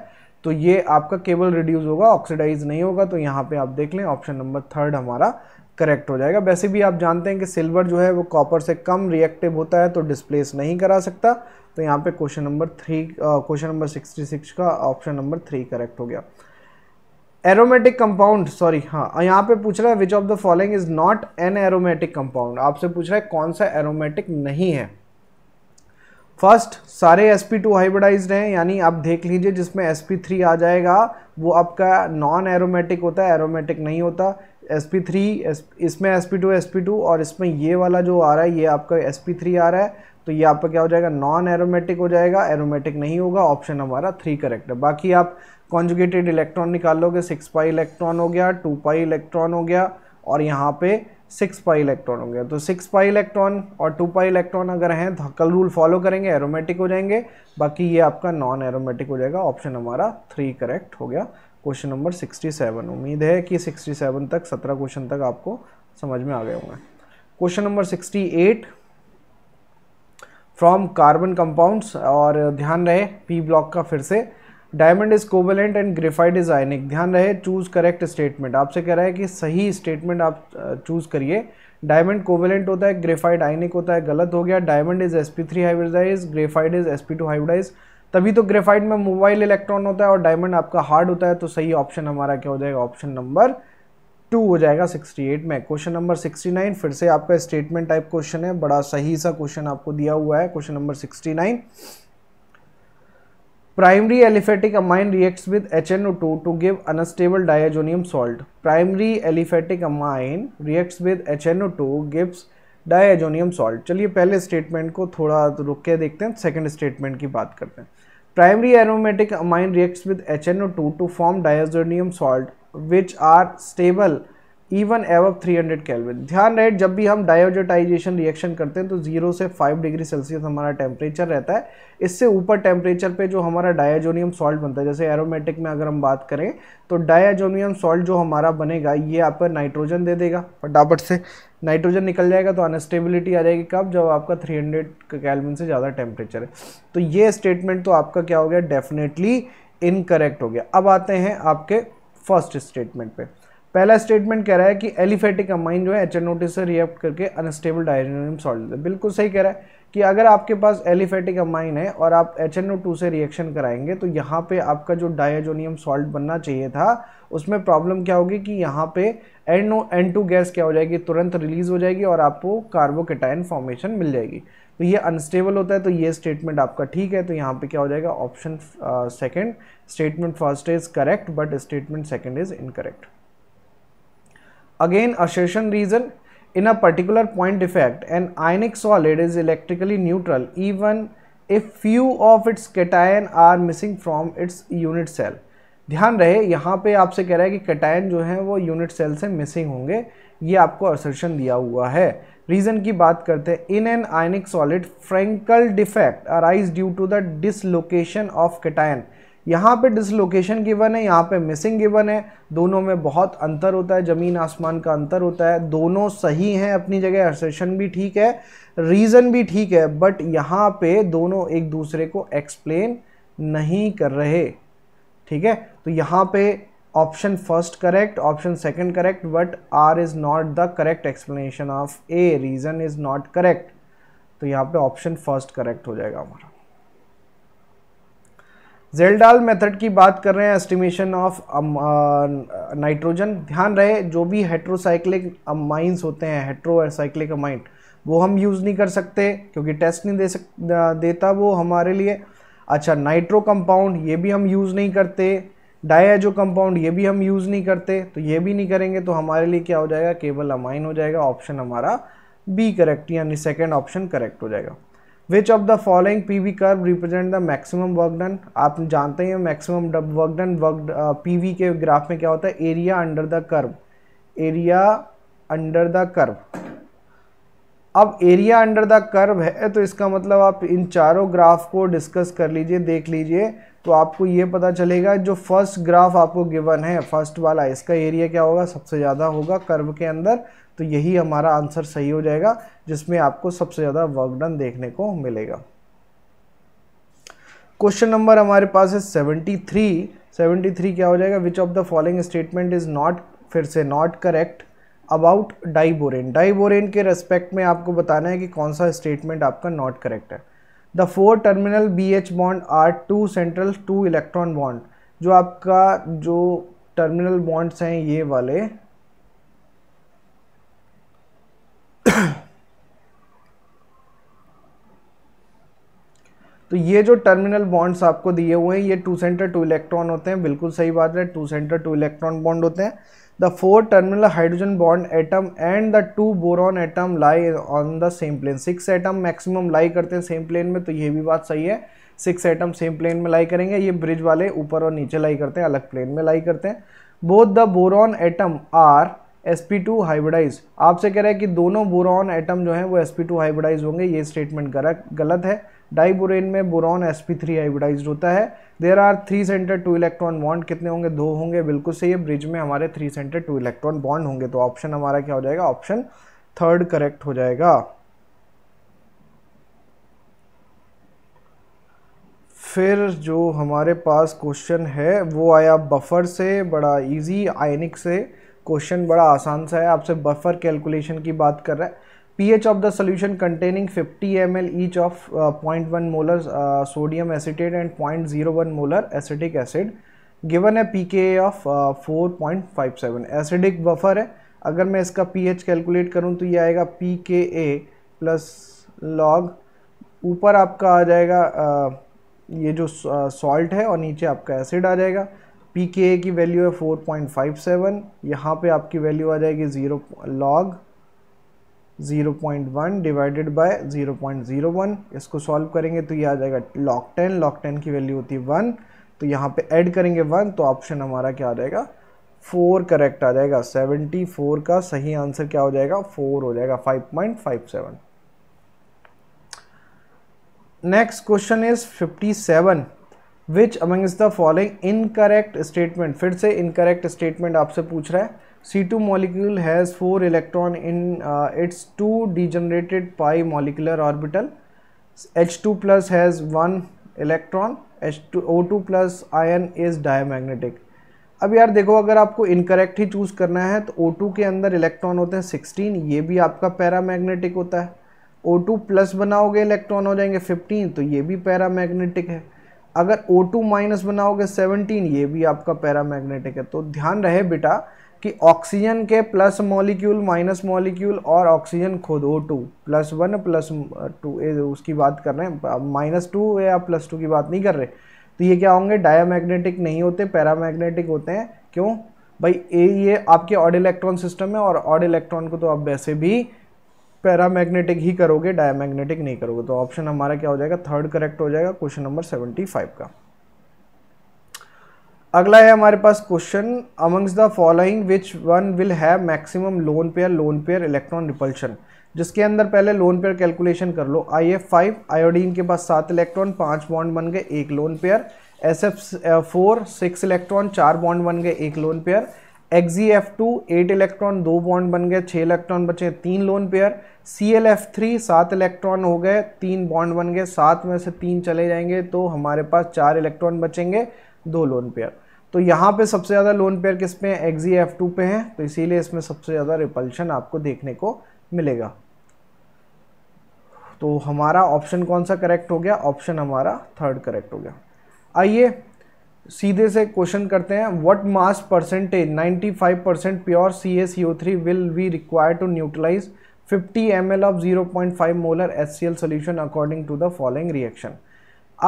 तो ये आपका केबल रिड्यूस होगा ऑक्सीडाइज नहीं होगा तो यहाँ पे आप देख लें ऑप्शन नंबर थर्ड हमारा करेक्ट हो जाएगा वैसे भी आप जानते हैं कि सिल्वर जो है वो कॉपर से कम रिएक्टिव होता है तो डिस्प्लेस नहीं करा सकता तो यहाँ पर question number three question number sixty six का ऑप्शन नंबर थ्री करेक्ट हो गया एरोमेटिक कंपाउंड सॉरी हाँ यहाँ पे पूछ रहा है which of the following is not an aromatic compound आपसे पूछ रहा है कौन सा एरोमेटिक नहीं है फर्स्ट सारे एस पी टू हाइब्रिडाइज हैं यानी आप देख लीजिए जिसमें एस पी थ्री आ जाएगा वो आपका नॉन एरोमेटिक होता है एरोमेटिक नहीं होता एस पी थ्री इसमें S P two S P two और इसमें ये वाला जो आ रहा है ये आपका एस पी थ्री आ रहा है तो ये आपका क्या हो जाएगा नॉन एरोमेटिक हो जाएगा एरोमेटिक नहीं होगा ऑप्शन हमारा थ्री करेक्ट है बाकी आप कॉन्जुगेटेड इलेक्ट्रॉन निकाल लोगे सिक्स पाई इलेक्ट्रॉन हो गया टू पाई इलेक्ट्रॉन हो गया और यहाँ पे सिक्स पाई इलेक्ट्रॉन हो गया तो सिक्स पाई इलेक्ट्रॉन और टू पाई इलेक्ट्रॉन अगर हैं तो कल रूल फॉलो करेंगे एरोमेटिक हो जाएंगे बाकी ये आपका नॉन एरोमेटिक हो जाएगा ऑप्शन हमारा थ्री करेक्ट हो गया क्वेश्चन नंबर सिक्सटी सेवन उम्मीद है कि सिक्सटी सेवन तक सत्रह क्वेश्चन तक आपको समझ में आ गए होंगे question number sixty eight from carbon compounds और ध्यान रहे पी ब्लॉक का फिर से diamond is covalent and graphite is ionic ध्यान रहे चूज करेक्ट स्टेटमेंट आपसे कह रहा है कि सही स्टेटमेंट आप चूज करिए डायमंड कोवेलेंट होता है ग्रेफाइट आइनिक होता है गलत हो गया diamond is S P three hybridise graphite is S P two hybridise तभी तो ग्रेफाइड में मोबाइल इलेक्ट्रॉन होता है और डायमंड आपका हार्ड होता है तो सही ऑप्शन हमारा क्या हो जाएगा ऑप्शन नंबर टू हो जाएगा 68 में क्वेश्चन नंबर 69 फिर से आपका स्टेटमेंट टाइप क्वेश्चन है बड़ा सही सा क्वेश्चन आपको दिया हुआ है question number 69 primary aliphatic amine reacts with H N O two to give unstable diazonium salt primary aliphatic amine reacts with H N O two gives diazonium salt चलिए पहले स्टेटमेंट को थोड़ा रुक के देखते हैं सेकेंड स्टेटमेंट की बात करते हैं primary aromatic amine reacts with H N O two to form diazonium salt which are stable even एव 300 हंड्रेड कैलविन ध्यान रहे जब भी हम डायोजेटाइजेशन रिएक्शन करते हैं तो जीरो से फाइव डिग्री सेल्सियस हमारा टेम्परेचर रहता है इससे ऊपर टेम्परेचर पे जो हमारा डायाजोनियम सॉल्ट बनता है जैसे एरोमेटिक में अगर हम बात करें तो डायाजोनियम सॉल्ट जो हमारा बनेगा ये आप नाइट्रोजन दे देगा फटाफट से नाइट्रोजन निकल जाएगा तो अनस्टेबिलिटी आ जाएगी कब जब आपका 300 हंड्रेड कैलविन से ज़्यादा टेम्परेचर है तो ये स्टेटमेंट तो आपका क्या हो गया डेफिनेटली इनकरेक्ट हो गया अब आते हैं आपके फर्स्ट स्टेटमेंट पर पहला स्टेटमेंट कह रहा है कि एलिफेटिक अमाइन जो है एच एन से रिएक्ट करके अनस्टेबल डायनोनियम सॉल्ट बिल्कुल सही कह रहा है कि अगर आपके पास एलिफेटिक अमाइन है और आप एच एन ओ टू से रिएक्शन कराएंगे तो यहाँ पे आपका जो डायजोनियम सॉल्ट बनना चाहिए था उसमें प्रॉब्लम क्या होगी कि यहाँ पे एन एन टू गैस क्या हो जाएगी तुरंत रिलीज़ हो जाएगी और आपको कार्बोकेटाइन फॉर्मेशन मिल जाएगी तो ये अनस्टेबल होता है तो ये स्टेटमेंट आपका ठीक है तो यहाँ पे क्या हो जाएगा option second statement first is correct but statement second is incorrect again assertion reason in a particular point defect an ionic solid is electrically neutral even if few of its cations are missing from its unit cell ध्यान रहे यहाँ पे आपसे कह रहा है कि cation जो है वो यूनिट सेल से मिसिंग होंगे ये आपको असर्शन दिया हुआ है रीजन की बात करते हैं in an ionic solid Frenkel defect arise due to the dislocation of cation यहाँ पे डिसलोकेशन गिवन है यहाँ पे मिसिंग गिवन है दोनों में बहुत अंतर होता है ज़मीन आसमान का अंतर होता है दोनों सही हैं अपनी जगह असेशन भी ठीक है रीज़न भी ठीक है बट यहाँ पे दोनों एक दूसरे को एक्सप्लेन नहीं कर रहे ठीक है तो यहाँ पे option first correct option second correct but R is not the correct explanation of A reason is not correct तो यहाँ पे ऑप्शन फर्स्ट करेक्ट हो जाएगा हमारा जेलडाल मेथड की बात कर रहे हैं एस्टिमेशन ऑफ नाइट्रोजन ध्यान रहे जो भी हेट्रोसाइक्लिक अमाइंस um, होते हैं हेट्रोसाइक्लिक अमाइंट वो हम यूज़ नहीं कर सकते क्योंकि टेस्ट नहीं दे सक uh, देता वो हमारे लिए अच्छा नाइट्रो कंपाउंड ये भी हम यूज़ नहीं करते डायजो कंपाउंड ये भी हम यूज़ नहीं करते तो ये भी नहीं करेंगे तो हमारे लिए क्या हो जाएगा केवल अमाइन हो जाएगा ऑप्शन हमारा बी करेक्ट यानी सेकेंड ऑप्शन करेक्ट हो जाएगा which of the following P V curve represent the maximum work done आप जानते हैं maximum work done work P V के ग्राफ में क्या होता है area under the curve area under the curve अब एरिया अंडर द कर्व है तो इसका मतलब आप इन चारों ग्राफ को डिस्कस कर लीजिए देख लीजिए तो आपको ये पता चलेगा जो फर्स्ट ग्राफ आपको गिवन है फर्स्ट वाला इसका एरिया क्या होगा सबसे ज़्यादा होगा कर्व के अंदर तो यही हमारा आंसर सही हो जाएगा जिसमें आपको सबसे ज़्यादा वर्क डन देखने को मिलेगा क्वेश्चन नंबर हमारे पास है सेवेंटी थ्री सेवेंटी थ्री क्या हो जाएगा which of the following statement is not फिर से not correct about diborane diborane के रेस्पेक्ट में आपको बताना है कि कौन सा स्टेटमेंट आपका नॉट करेक्ट है the four terminal B H bond are two central two electron bond जो आपका जो टर्मिनल बॉन्ड्स हैं ये वाले तो ये जो टर्मिनल बॉन्ड्स आपको दिए हुए हैं ये टू सेंटर टू इलेक्ट्रॉन होते हैं बिल्कुल सही बात है two centre two electron bond होते हैं the four terminal hydrogen bond atom and the two boron atom lie on the same plane six atom maximum lie करते हैं सेम प्लेन में तो ये भी बात सही है सिक्स एटम सेम प्लेन में लाई करेंगे ये ब्रिज वाले ऊपर और नीचे लाई करते हैं अलग प्लेन में लाई करते हैं both the boron atom are sp2 hybridise आपसे कह रहा है कि दोनों बुरॉन एटम जो हैं वो sp2 हाइब्रिडाइज होंगे ये स्टेटमेंट गलत है डाईबोरेन में बोरॉन sp3 हाइब्रिडाइज होता है there are three centre two electron bond कितने होंगे दो होंगे बिल्कुल सही है ब्रिज में हमारे three centre two electron bond होंगे तो ऑप्शन हमारा क्या हो जाएगा ऑप्शन थर्ड करेक्ट हो जाएगा फिर जो हमारे पास क्वेश्चन है वो आया बफर से बड़ा इजी आयनिक से क्वेश्चन बड़ा आसान सा है आपसे बफर कैलकुलेशन की बात कर रहा है pH of the solution containing 50 M L each of point one molar sodium acetate and point zero one molar acetic acid given है P K of four point five seven acidic buffer है अगर मैं इसका P H calculate करूँ तो ये आएगा P के ए प्लस लॉग ऊपर आपका आ जाएगा uh, ये जो सॉल्ट uh, है और नीचे आपका एसिड आ जाएगा पी के ए की वैल्यू है फोर पॉइंट फाइव सेवन यहाँ पर आपकी वैल्यू आ जाएगी zero log zero point one divided by zero point zero one इसको सॉल्व करेंगे तो ये आ जाएगा लॉक टेन लॉक टेन की वैल्यू होती है वन तो यहाँ पे ऐड करेंगे वन तो ऑप्शन हमारा क्या आ जाएगा फोर करेक्ट आ जाएगा सेवेंटी फोर का सही आंसर क्या हो जाएगा फोर हो जाएगा five point five seven next question is fifty seven which amongst the following incorrect statement फिर से इनकरेक्ट स्टेटमेंट आपसे पूछ रहा है C two molecule has four electron in its two degenerated pi molecular orbital H two plus has one electron H two O two plus ion is diamagnetic अब यार देखो अगर आपको इनकरेक्ट ही चूज़ करना है तो ओ टू के अंदर इलेक्ट्रॉन होते हैं सिक्सटीन ये भी आपका पैरा मैग्नेटिक होता है ओ टू प्लस बनाओगे इलेक्ट्रॉन हो जाएंगे फिफ्टीन तो ये भी पैरा मैग्नेटिक है अगर ओ टू माइनस बनाओगे सेवनटीन ये भी आपका पैरामैग्नेटिक है तो ध्यान रहे बेटा कि ऑक्सीजन के प्लस मॉलिक्यूल माइनस मॉलिक्यूल और ऑक्सीजन खुद O two plus one plus two ए उसकी बात कर रहे हैं माइनस टू या प्लस टू की बात नहीं कर रहे तो ये क्या होंगे डायामैग्नेटिक नहीं होते पैरामैग्नेटिक होते हैं क्यों भाई ए ये आपके ऑड इलेक्ट्रॉन सिस्टम है और ऑड इलेक्ट्रॉन को तो आप वैसे भी पैरामैग्नेटिक ही करोगे डायमैग्नेटिक नहीं करोगे तो ऑप्शन हमारा क्या हो जाएगा थर्ड करेक्ट हो जाएगा क्वेश्चन नंबर सेवेंटी फाइव का अगला है हमारे पास question amongst the following which one will have maximum lone pair lone pair electron repulsion जिसके अंदर पहले लोन पेयर कैलकुलेशन कर लो आई एफ फाइव आयोडीन के पास सात इलेक्ट्रॉन पांच बॉन्ड बन गए एक lone pair S F four six electron चार बॉन्ड बन गए एक lone pair X E F two eight electron दो बॉन्ड बन गए छः इलेक्ट्रॉन बचे तीन लोन पेयर सी एल एफ थ्री सात इलेक्ट्रॉन हो गए तीन बॉन्ड बन गए सात में से तीन चले जाएंगे तो हमारे पास चार इलेक्ट्रॉन बचेंगे दो लोन पेयर तो यहाँ पे सबसे ज़्यादा लोन पेयर किस पे हैं एक्जी एफ टू पे हैं तो इसीलिए इसमें सबसे ज़्यादा रिपल्शन आपको देखने को मिलेगा तो हमारा ऑप्शन कौन सा करेक्ट हो गया ऑप्शन हमारा थर्ड करेक्ट हो गया आइए सीधे से क्वेश्चन करते हैं what mass percentage 95 percent pure C S C O three will be require to neutralise 50 M L of 0.5 molar H C L solution according to the following reaction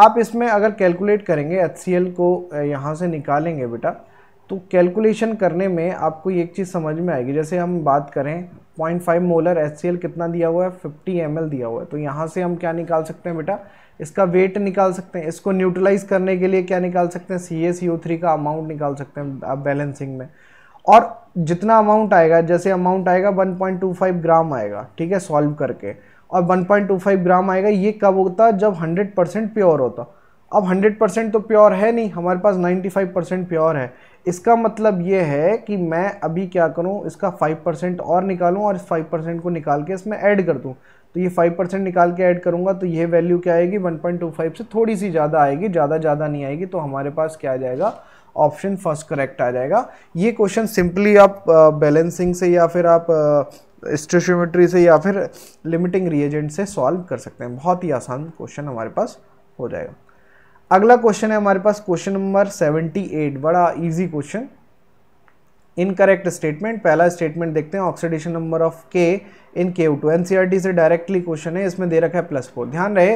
आप इसमें अगर कैलकुलेट करेंगे एच सी एल को यहाँ से निकालेंगे बेटा तो कैलकुलेशन करने में आपको एक चीज़ समझ में आएगी जैसे हम बात करें 0.5 मोलर एच सी एल कितना दिया हुआ है 50 एम दिया हुआ है तो यहाँ से हम क्या निकाल सकते हैं बेटा इसका वेट निकाल सकते हैं इसको न्यूट्रलाइज करने के लिए क्या निकाल सकते हैं सी ए सी ओ थ्री का अमाउंट निकाल सकते हैं आप बैलेंसिंग में और जितना अमाउंट आएगा जैसे अमाउंट आएगा 1.25 ग्राम आएगा ठीक है सॉल्व करके और 1.25 ग्राम आएगा ये कब होता जब 100 परसेंट प्योर होता अब 100 परसेंट तो प्योर है नहीं हमारे पास 95 परसेंट प्योर है इसका मतलब ये है कि मैं अभी क्या करूँ इसका 5 परसेंट और निकालूँ और इस 5 परसेंट को निकाल के इसमें ऐड कर दूँ तो ये फाइव परसेंट निकाल के ऐड करूँगा तो ये वैल्यू क्या आएगी वन पॉइंट टू फाइव से थोड़ी सी ज़्यादा आएगी ज़्यादा ज़्यादा नहीं आएगी तो हमारे पास क्या आ जाएगा ऑप्शन फर्स्ट करेक्ट आ जाएगा ये क्वेश्चन सिंपली आप बैलेंसिंग से या फिर आप स्टेशमेट्री से या फिर लिमिटिंग रिएजेंट से सॉल्व कर सकते हैं बहुत ही आसान क्वेश्चन हमारे पास हो जाएगा अगला क्वेश्चन है हमारे पास क्वेश्चन नंबर एट बड़ा इजी क्वेश्चन इनकरेक्ट स्टेटमेंट पहला स्टेटमेंट देखते हैं oxidation number of K in K O two एन से डायरेक्टली क्वेश्चन है इसमें दे रखा है प्लस फोर ध्यान रहे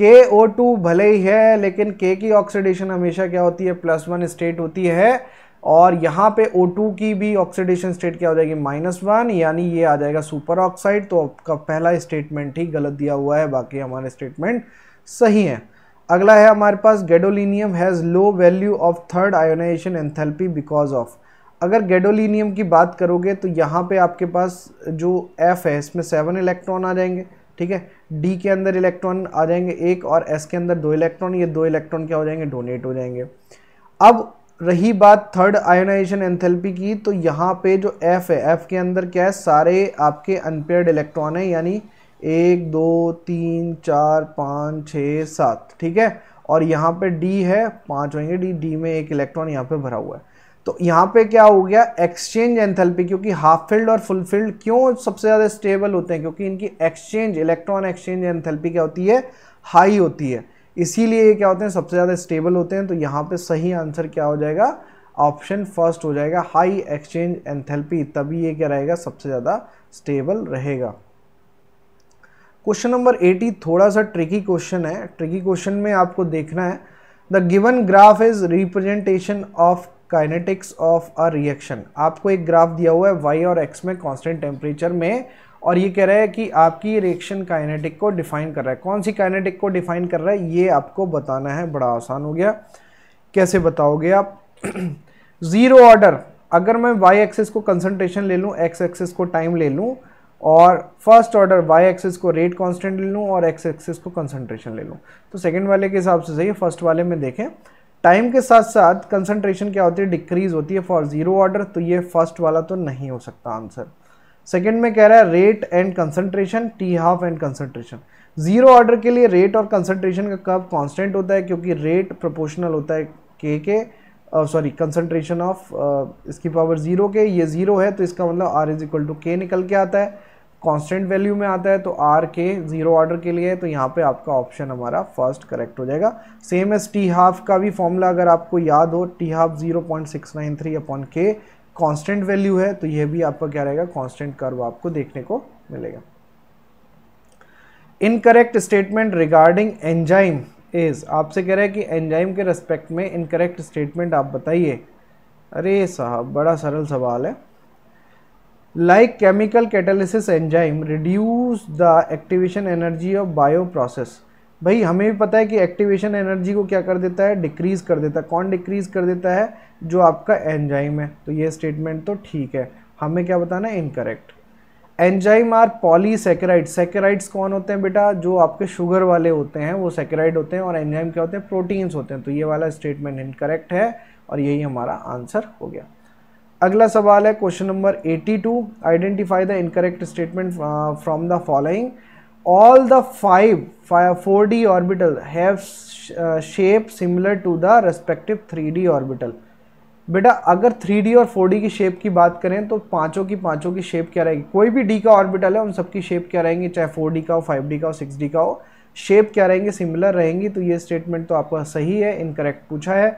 के ओ टू भले ही है लेकिन के की ऑक्सीडेशन हमेशा क्या होती है प्लस वन स्टेट होती है और यहाँ पे ओ टू की भी ऑक्सीडेशन स्टेट क्या हो जाएगी माइनस वन यानी ये आ जाएगा सुपर ऑक्साइड तो आपका पहला स्टेटमेंट ही गलत दिया हुआ है बाकी हमारे स्टेटमेंट सही है अगला है हमारे पास gadolinium has low value of third ionisation enthalpy because of अगर गेडोलिनियम की बात करोगे तो यहाँ पे आपके पास जो एफ है इसमें सेवन इलेक्ट्रॉन आ जाएंगे ठीक है डी के अंदर इलेक्ट्रॉन आ जाएंगे एक और एस के अंदर दो इलेक्ट्रॉन ये दो इलेक्ट्रॉन क्या हो जाएंगे डोनेट हो जाएंगे अब रही बात थर्ड आयोनाइजेशन एंथेल्पी की तो यहाँ पे जो एफ है एफ के अंदर क्या है सारे आपके अनपेयर्ड इलेक्ट्रॉन है यानी एक दो तीन चार पाँच छः सात ठीक है और यहाँ पे डी है पाँच होंगे डी डी में एक इलेक्ट्रॉन यहाँ पे भरा हुआ है तो यहाँ पे क्या हो गया एक्सचेंज एंथैल्पी क्योंकि हाफ फील्ड और फुल फील्ड क्यों सबसे ज़्यादा स्टेबल होते हैं क्योंकि इनकी एक्सचेंज इलेक्ट्रॉन एक्सचेंज एंथैल्पी क्या होती है हाई होती है इसीलिए ये क्या होते हैं सबसे ज़्यादा स्टेबल होते हैं तो यहाँ पे सही आंसर क्या हो जाएगा ऑप्शन फर्स्ट हो जाएगा हाई एक्सचेंज एंथैल्पी तभी ये क्या रहेगा सबसे ज़्यादा स्टेबल रहेगा क्वेश्चन नंबर एटी थोड़ा सा ट्रिकी क्वेश्चन है ट्रिकी क्वेश्चन में आपको देखना है the given graph is representation of kinetics of a reaction आपको एक ग्राफ दिया हुआ है वाई और एक्स में कॉन्स्टेंट टेम्परेचर में और ये कह रहा है कि आपकी रिएक्शन काइनेटिक को डिफाइन कर रहा है कौन सी काइनेटिक को डिफाइन कर रहा है ये आपको बताना है बड़ा आसान हो गया कैसे बताओगे आप ज़ीरो ऑर्डर अगर मैं वाई एक्सेस को कंसनट्रेशन ले लूँ एक्स एक्सेस को टाइम ले लूँ और फर्स्ट ऑर्डर वाई एक्सेस को रेट कांस्टेंट ले लूँ और एक्स एक्सेस को कंसंट्रेशन ले लूँ तो सेकंड वाले के हिसाब से सही है फर्स्ट वाले में देखें टाइम के साथ साथ कंसंट्रेशन क्या होती है डिक्रीज होती है फॉर ज़ीरो ऑर्डर तो ये फर्स्ट वाला तो नहीं हो सकता आंसर सेकेंड में कह रहा है rate and concentration T half and concentration zero order के लिए रेट और कंसनट्रेशन का कब कॉन्स्टेंट होता है क्योंकि रेट प्रोपोर्शनल होता है के के सॉरी कंसनट्रेशन ऑफ इसकी पावर ज़ीरो के ये ज़ीरो है तो इसका मतलब आर इज इक्वल टू के निकल के आता है कांस्टेंट वैल्यू में आता है तो आर के ज़ीरो ऑर्डर के लिए तो यहाँ पे आपका ऑप्शन हमारा फर्स्ट करेक्ट हो जाएगा सेम एस टी हाफ का भी फॉर्मूला अगर आपको याद हो T half zero point six nine three upon K constant value है तो यह भी आपका क्या रहेगा कॉन्स्टेंट कर्व आपको देखने को मिलेगा incorrect statement regarding enzyme is आपसे कह रहे हैं कि एंजाइम के रेस्पेक्ट में इनकरेक्ट स्टेटमेंट आप बताइए अरे साहब बड़ा सरल सवाल है chemical catalysis enzyme reduce the activation energy of bio process भाई हमें भी पता है कि एक्टिवेशन एनर्जी को क्या कर देता है डिक्रीज कर देता है कौन डिक्रीज कर देता है जो आपका एंजाइम है तो ये स्टेटमेंट तो ठीक है हमें क्या बताना है incorrect enzyme are polysaccharide saccharides कौन होते हैं बेटा जो आपके शुगर वाले होते हैं वो सेकेराइड होते हैं और एंजाइम क्या होते हैं प्रोटीन्स होते हैं तो ये वाला स्टेटमेंट इनकरेक्ट है और यही हमारा आंसर हो गया अगला सवाल है question number 82 identify the incorrect statement from the following all the five four D orbital have shape similar to the respective three D orbital बेटा अगर थ्री डी और फोर डी की शेप की बात करें तो पांचों की पांचों की शेप क्या रहेगी कोई भी डी का ऑर्बिटल है उन सबकी शेप क्या रहेंगी चाहे फोर डी का हो फाइव डी का हो सिक्स डी का हो शेप क्या रहेंगे सिमिलर रहेंगी तो ये स्टेटमेंट तो आपका सही है इनकरेक्ट पूछा है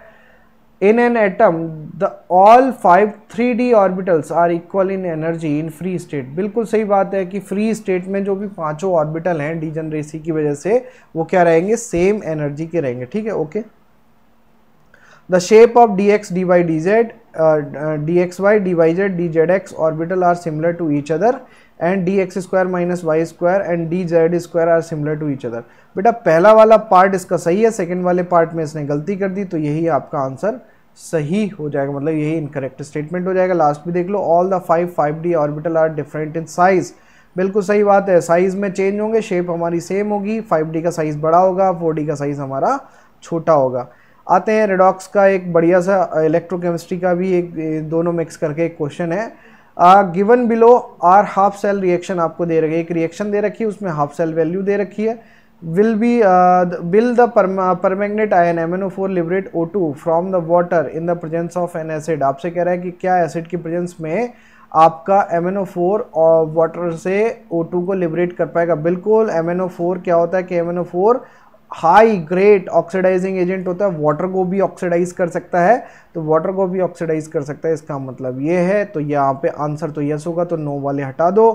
in an atom the all five 3d orbitals are equal in energy in free state बिल्कुल सही बात है कि free state में जो भी पांचों orbital हैं degeneracy की वजह से वो क्या रहेंगे same energy के रहेंगे ठीक है okay the shape of D X D Y D Z D X Y D Y Z D Z X orbital are similar to each other and D X square minus Y square and D Z square are similar to each other बेटा पहला वाला part इसका सही है second वाले part में इसने गलती कर दी तो यही आपका आंसर सही हो जाएगा मतलब यही इनकरेक्ट स्टेटमेंट हो जाएगा लास्ट भी देख लो all the five five D orbital are different in size बिल्कुल सही बात है साइज़ में चेंज होंगे शेप हमारी सेम होगी फाइव डी का साइज़ बड़ा होगा फोर डी का साइज़ हमारा छोटा होगा आते हैं रेडॉक्स का एक बढ़िया सा इलेक्ट्रोकेमिस्ट्री का भी एक दोनों मिक्स करके एक क्वेश्चन है given below are half cell reaction आपको दे रखी है एक रिएक्शन दे रखी है उसमें हाफ सेल वैल्यू दे रखी है will the uh, ion M N O four liberate O two from the water in the presence of an acid आपसे कह रहा है कि क्या एसिड की प्रेजेंस में आपका एम एन ओ और वाटर से ओ टू को लिबरेट कर पाएगा बिल्कुल एम एन ओ फोर क्या होता है कि M N O four high great oxidising agent होता है वाटर को भी ऑक्सीडाइज कर सकता है तो वाटर को भी ऑक्सीडाइज कर सकता है इसका मतलब ये है तो यहाँ पे आंसर तो यस होगा तो नो वाले हटा दो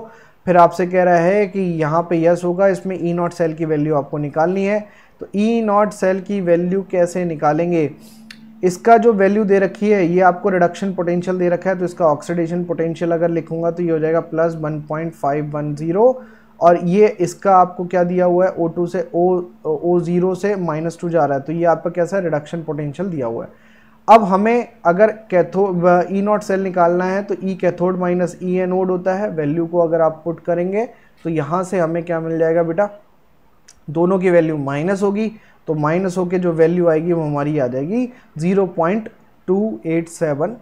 फिर आपसे कह रहा है कि यहाँ पे यस होगा इसमें ई नॉट सेल की वैल्यू आपको निकालनी है तो ई नॉट सेल की वैल्यू कैसे निकालेंगे इसका जो वैल्यू दे रखी है ये आपको रिडक्शन पोटेंशियल दे रखा है तो इसका ऑक्सीडेशन पोटेंशियल अगर लिखूंगा तो ये हो जाएगा plus one point five one zero और ये इसका आपको क्या दिया हुआ है ओ टू से ओ ओ जीरो से माइनस टू जा रहा है तो ये आपका कैसा है रिडक्शन पोटेंशियल दिया हुआ है अब हमें अगर कैथो ई नॉट सेल निकालना है तो E cathode minus E anode होता है वैल्यू को अगर आप पुट करेंगे तो यहाँ से हमें क्या मिल जाएगा बेटा दोनों की वैल्यू माइनस होगी तो माइनस होके जो वैल्यू आएगी वो हमारी आ जाएगी zero point two eight seven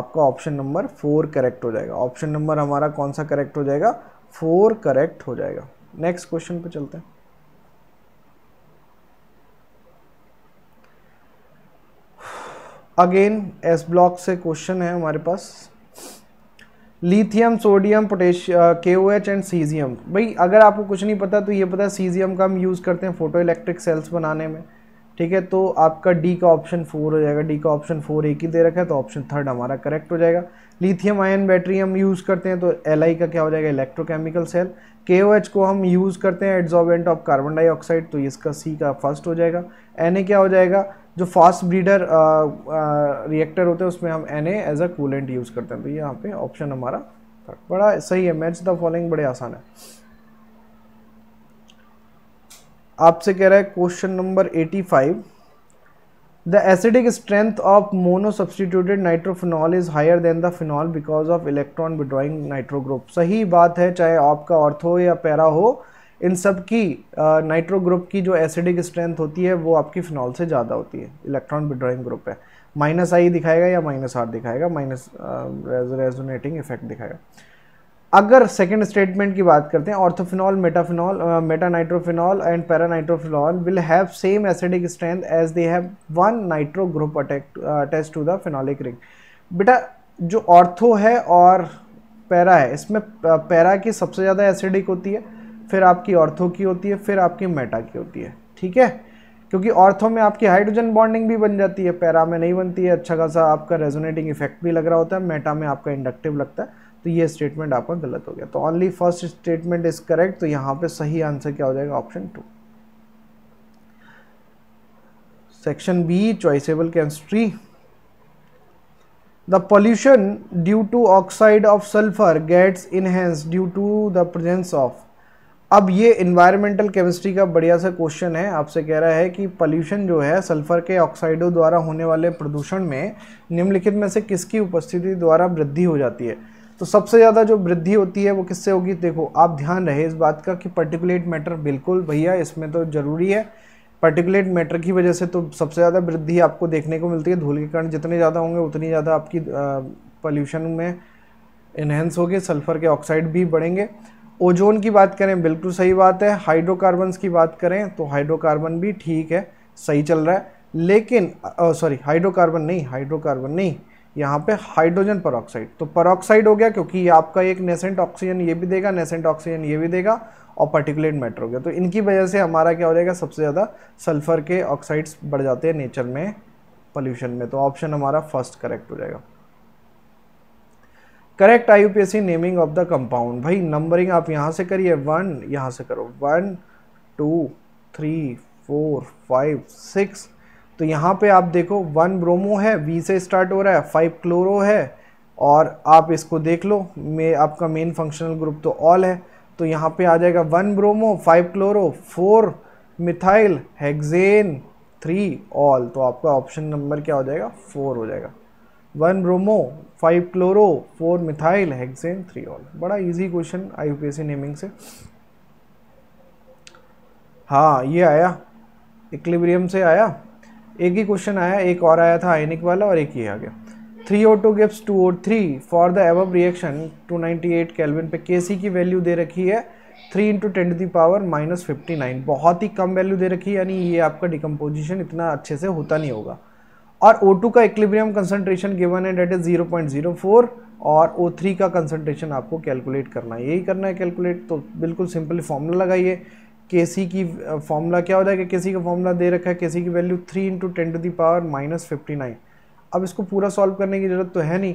आपका ऑप्शन नंबर फोर करेक्ट हो जाएगा ऑप्शन नंबर हमारा कौन सा करेक्ट हो जाएगा फोर करेक्ट हो जाएगा नेक्स्ट क्वेश्चन पे चलते हैं अगेन एस ब्लॉक से क्वेश्चन है हमारे पास लिथियम सोडियम पोटेशियम के ओ एच एंड सीजियम भाई अगर आपको कुछ नहीं पता तो ये पता है सीजियम का हम यूज़ करते हैं फोटो इलेक्ट्रिक सेल्स बनाने में ठीक है तो आपका डी का ऑप्शन फोर हो जाएगा डी का ऑप्शन फोर एक ही दे रखा है तो ऑप्शन थर्ड हमारा करेक्ट हो जाएगा लिथियम आयन बैटरी हम यूज़ करते हैं तो एल का क्या हो जाएगा इलेक्ट्रोकेमिकल सेल के को हम यूज़ करते हैं एड्जॉर्बेंट ऑफ कार्बन डाइऑक्साइड तो इसका सी का फर्स्ट हो जाएगा एन क्या हो जाएगा जो फास्ट ब्रीडर रिएक्टर होते हैं उसमें हम an as a coolant use करते हैं तो ये यहाँ पे ऑप्शन हमारा बड़ा सही है मैच द फॉलोइंग बड़े आसान है आपसे कह रहा है question number eighty The acidic strength of monosubstituted nitrophenol is higher than the phenol because of electron withdrawing nitro group. सही बात है चाहे आपका ऑर्थो या पैरा हो इन सब की नाइट्रो ग्रुप की जो एसिडिक स्ट्रेंथ होती है वो आपकी फिनॉल से ज़्यादा होती है इलेक्ट्रॉन विड्रॉइंग ग्रुप है माइनस आई दिखाएगा या माइनस आर दिखाएगा माइनस रेजोनेटिंग इफेक्ट दिखाएगा अगर सेकेंड स्टेटमेंट की बात करते हैं orthophenol metaphenol metanitrophenol and paranitrophenol will have same acidic strength as they have one nitro group attach to the phenolic ring बेटा जो ऑर्थो है और पैरा है इसमें पैरा uh, की सबसे ज़्यादा एसिडिक होती है फिर आपकी ऑर्थो की होती है फिर आपकी मेटा की होती है ठीक है क्योंकि ऑर्थो में आपकी हाइड्रोजन बॉन्डिंग भी बन जाती है पैरा में नहीं बनती है अच्छा खासा आपका रेजोनेटिंग इफेक्ट भी लग रहा होता है मेटा में आपका इंडक्टिव लगता है तो ये स्टेटमेंट आपका गलत हो गया तो only first statement is correct तो यहाँ पे सही आंसर क्या हो जाएगा ऑप्शन टू सेक्शन बी चॉइसेबल chemistry the pollution due to oxide of sulphur gets enhance due to the presence of अब ये इन्वायरमेंटल केमिस्ट्री का बढ़िया सा क्वेश्चन है आपसे कह रहा है कि पॉल्यूशन जो है सल्फर के ऑक्साइडों द्वारा होने वाले प्रदूषण में निम्नलिखित में से किसकी उपस्थिति द्वारा वृद्धि हो जाती है तो सबसे ज़्यादा जो वृद्धि होती है वो किससे होगी देखो आप ध्यान रहे इस बात का कि पर्टिकुलेट मैटर बिल्कुल भैया इसमें तो ज़रूरी है पर्टिकुलेट मैटर की वजह से तो सबसे ज़्यादा वृद्धि आपको देखने को मिलती है धूल के कारण जितने ज़्यादा होंगे उतनी ज़्यादा आपकी पॉल्यूशन में इन्हेंस होगी सल्फ़र के ऑक्साइड भी बढ़ेंगे ओजोन की बात करें बिल्कुल सही बात है हाइड्रोकार्बन्स की बात करें तो हाइड्रोकार्बन भी ठीक है सही चल रहा है लेकिन सॉरी हाइड्रोकार्बन नहीं हाइड्रोकार्बन नहीं यहाँ पे हाइड्रोजन परऑक्साइड तो परऑक्साइड हो गया क्योंकि ये आपका एक नेसेंट ऑक्सीजन ये भी देगा नेसेंट ऑक्सीजन ये भी देगा और पर्टिकुलेट मैटर हो गया तो इनकी वजह से हमारा क्या हो जाएगा सबसे ज़्यादा सल्फर के ऑक्साइड्स बढ़ जाते हैं नेचर में पोल्यूशन में तो ऑप्शन हमारा फर्स्ट करेक्ट हो जाएगा correct I naming of the compound भाई नंबरिंग आप यहाँ से करिए वन यहाँ से करो one two three four five six तो यहाँ पे आप देखो वन ब्रोमो है वी से स्टार्ट हो रहा है फाइव क्लोरो है और आप इसको देख लो मे आपका मेन फंक्शनल ग्रुप तो ऑल है तो यहाँ पे आ जाएगा one bromo five chloro four methyl hexane three ol तो आपका ऑप्शन नंबर क्या हो जाएगा फोर हो जाएगा one bromo five chloro four methyl hexane three ol बड़ा इजी क्वेश्चन आई नेमिंग से हाँ ये आया इक्लिब्रियम से आया एक ही क्वेश्चन आया एक और आया था आयनिक वाला और एक ही आ गया three O two gives two O three for the above reaction two ninety eight kelvin पे के सी की वैल्यू दे रखी है three into ten to the power minus fifty nine बहुत ही कम वैल्यू दे रखी है यानी ये आपका डिकम्पोजिशन इतना अच्छे से होता नहीं होगा और ओ टू का इक्लिब्रियम कंसनट्रेशन गिवन है that is zero point zero four और ओ थ्री का कंसनट्रेशन आपको कैलकुलेट करना है यही करना है कैलकुलेट तो बिल्कुल सिंपली फॉर्मूला लगाइए के सी की फॉर्मूला uh, क्या हो जाएगा के सी का फॉर्मूला दे रखा है के सी की value three into ten to the power minus fifty nine अब इसको पूरा सॉल्व करने की ज़रूरत तो है नहीं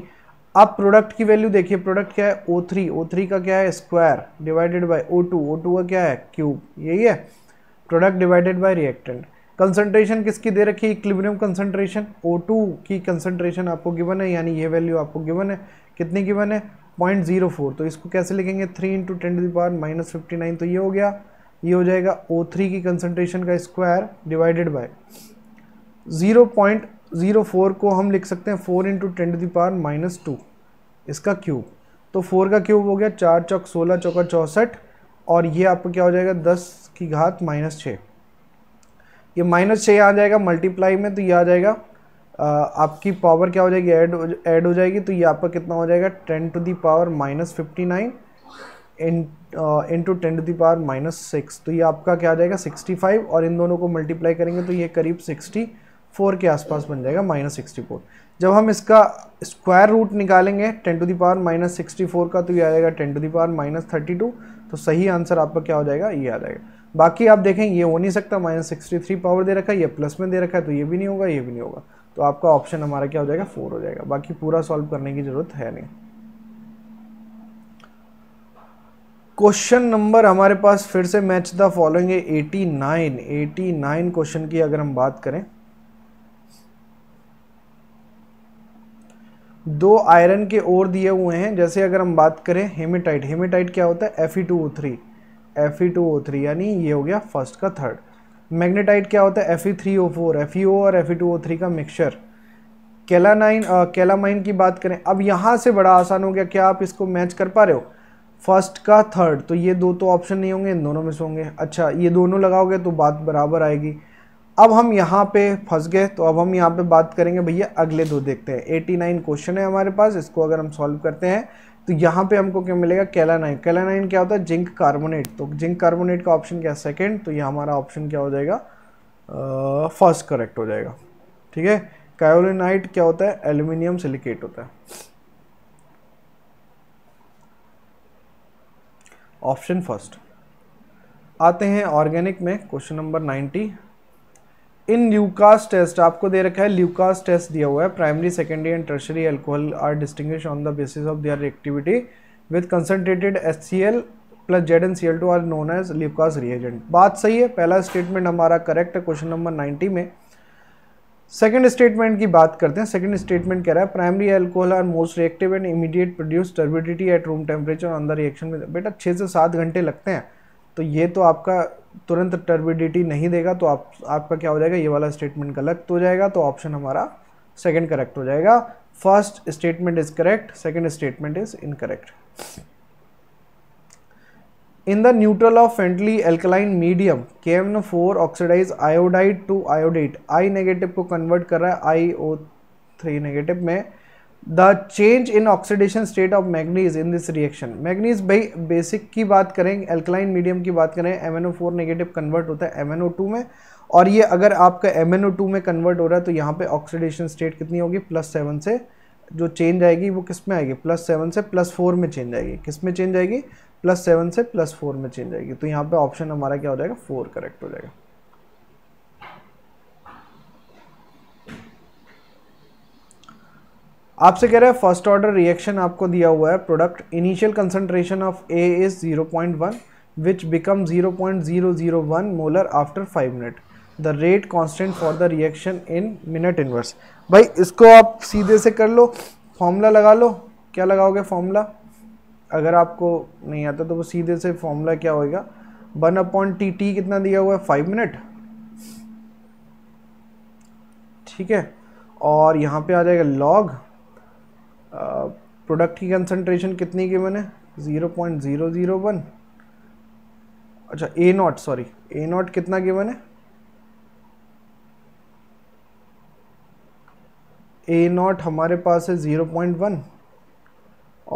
अब प्रोडक्ट की वैल्यू देखिए प्रोडक्ट क्या है ओ थ्री ओ थ्री का क्या है square divided by O two O two का क्या है क्यूब यही है product divided by reactant concentration किसकी दे रखी है इक्लिब्रियम कंसनट्रेशन ओ टू की कंसनट्रेशन आपको गिवन है यानी ये वैल्यू आपको गिवन है कितनी गिवन है पॉइंट जीरो फोर तो इसको कैसे लिखेंगे three into ten to the power minus fifty nine तो ये हो गया ये हो जाएगा O3 की कंसनट्रेशन का स्क्वायर डिवाइडेड बाय 0.04 को हम लिख सकते हैं 4 into ten to the power minus two इसका क्यूब तो 4 का क्यूब हो गया चार चौक सोलह चौका चौंसठ और ये आपको क्या हो जाएगा 10 की घात माइनस छः ये माइनस छः आ जाएगा मल्टीप्लाई में तो ये आ जाएगा आ, आपकी पावर क्या हो जाएगी ऐड ऐड हो जाएगी तो ये आपका कितना हो जाएगा ten to the power minus fifty nine into ten to the power minus six तो ये आपका क्या आ जाएगा सिक्सटी फाइव और इन दोनों को मल्टीप्लाई करेंगे तो ये करीब सिक्सटी फोर के आसपास बन जाएगा माइनस सिक्सटी फोर जब हम इसका स्क्वायर रूट निकालेंगे ten to the power minus sixty four का तो ये आ जाएगा ten to the power minus thirty two तो सही आंसर आपका क्या हो जाएगा ये आ जाएगा बाकी आप देखें ये हो नहीं सकता माइनस सिक्सटी थ्री पावर दे रखा है ये प्लस में दे रखा है तो ये भी नहीं होगा ये भी नहीं होगा तो आपका ऑप्शन हमारा क्या हो जाएगा फोर हो जाएगा बाकी पूरा सॉल्व करने की ज़रूरत है नहीं क्वेश्चन नंबर हमारे पास फिर से मैच द फॉलोइंग है एटी नाइन क्वेश्चन की अगर हम बात करें दो आयरन के ओर दिए हुए हैं जैसे अगर हम बात करें हेमेटाइट हेमेटाइट क्या होता है Fe2O3 Fe2O3 यानी ये हो गया फर्स्ट का थर्ड मैग्नेटाइट क्या होता है Fe3O4 FeO और Fe2O3 का मिक्सचर केलानाइन केलामाइन की बात करें अब यहाँ से बड़ा आसान हो गया क्या आप इसको मैच कर पा रहे हो फर्स्ट का थर्ड तो ये दो तो ऑप्शन नहीं होंगे इन दोनों में से होंगे अच्छा ये दोनों लगाओगे तो बात बराबर आएगी अब हम यहाँ पे फंस गए तो अब हम यहाँ पे बात करेंगे भैया अगले दो देखते हैं 89 क्वेश्चन है हमारे पास इसको अगर हम सॉल्व करते हैं तो यहाँ पे हमको क्या मिलेगा कैलानाइन कैलानाइन क्या होता है जिंक कार्बोनेट तो जिंक कार्बोनेट का ऑप्शन क्या सेकेंड तो ये हमारा ऑप्शन क्या हो जाएगा फर्स्ट करेक्ट हो जाएगा ठीक है कायोलिनाइट क्या होता है एल्यूमिनियम सिलिकेट होता है ऑप्शन फर्स्ट आते हैं ऑर्गेनिक में question number ninety in Lucas test आपको दे रखा है ल्यूकास टेस्ट दिया हुआ है primary secondary and tertiary alcohol are distinguish on the basis of their activity with concentrated S C L plus Z N C L two are known as Lucas reagent बात सही है पहला statement हमारा correct है question number ninety में second statement की बात करते हैं सेकेंड स्टेटमेंट कह रहा है primary alcohol are most reactive and immediate produce turbidity at room temperature on the reaction में बेटा छः से सात घंटे लगते हैं तो ये तो आपका तुरंत टर्बिडिटी नहीं देगा तो आप आपका क्या हो जाएगा ये वाला स्टेटमेंट गलत हो जाएगा तो ऑप्शन हमारा सेकेंड करेक्ट हो जाएगा first statement is correct second statement is incorrect neutral of friendly alkaline medium K M four oxidise iodide to iodate. I negative को कन्वर्ट कर रहा है आई थ्री नेगेटिव में the change in oxidation state of manganese in this reaction manganese भाई basic की बात करें alkaline medium की बात करें M N O four negative convert होता है एम एन ओ टू में और ये अगर आपका एम एन ओ टू में कन्वर्ट हो रहा है तो यहाँ पर ऑक्सीडेशन स्टेट कितनी होगी प्लस सेवन से जो चेंज आएगी वो किस में आएगी प्लस सेवन से प्लस फोर में चेंज आएगी किस में चेंज आएगी प्लस सेवन से प्लस फोर में चेंज आएगी तो यहाँ पे ऑप्शन हमारा क्या हो जाएगा फोर करेक्ट हो जाएगा आपसे कह रहा है फर्स्ट ऑर्डर रिएक्शन आपको दिया हुआ है product initial concentration of A is 0.1 which become 0.001 molar after five minute the rate constant for the reaction in minute inverse भाई इसको आप सीधे से कर लो फॉर्मूला लगा लो क्या लगाओगे फॉर्मूला अगर आपको नहीं आता तो वो सीधे से फॉर्मूला क्या होएगा वन अपॉन टी टी कितना दिया हुआ है फाइव मिनट ठीक है और यहाँ पे आ जाएगा लॉग प्रोडक्ट की कंसनट्रेशन कितनी की मैंने zero point zero zero one अच्छा A naught sorry A naught कितना की मैंने ए नॉट हमारे पास है ज़ीरो पॉइंट वन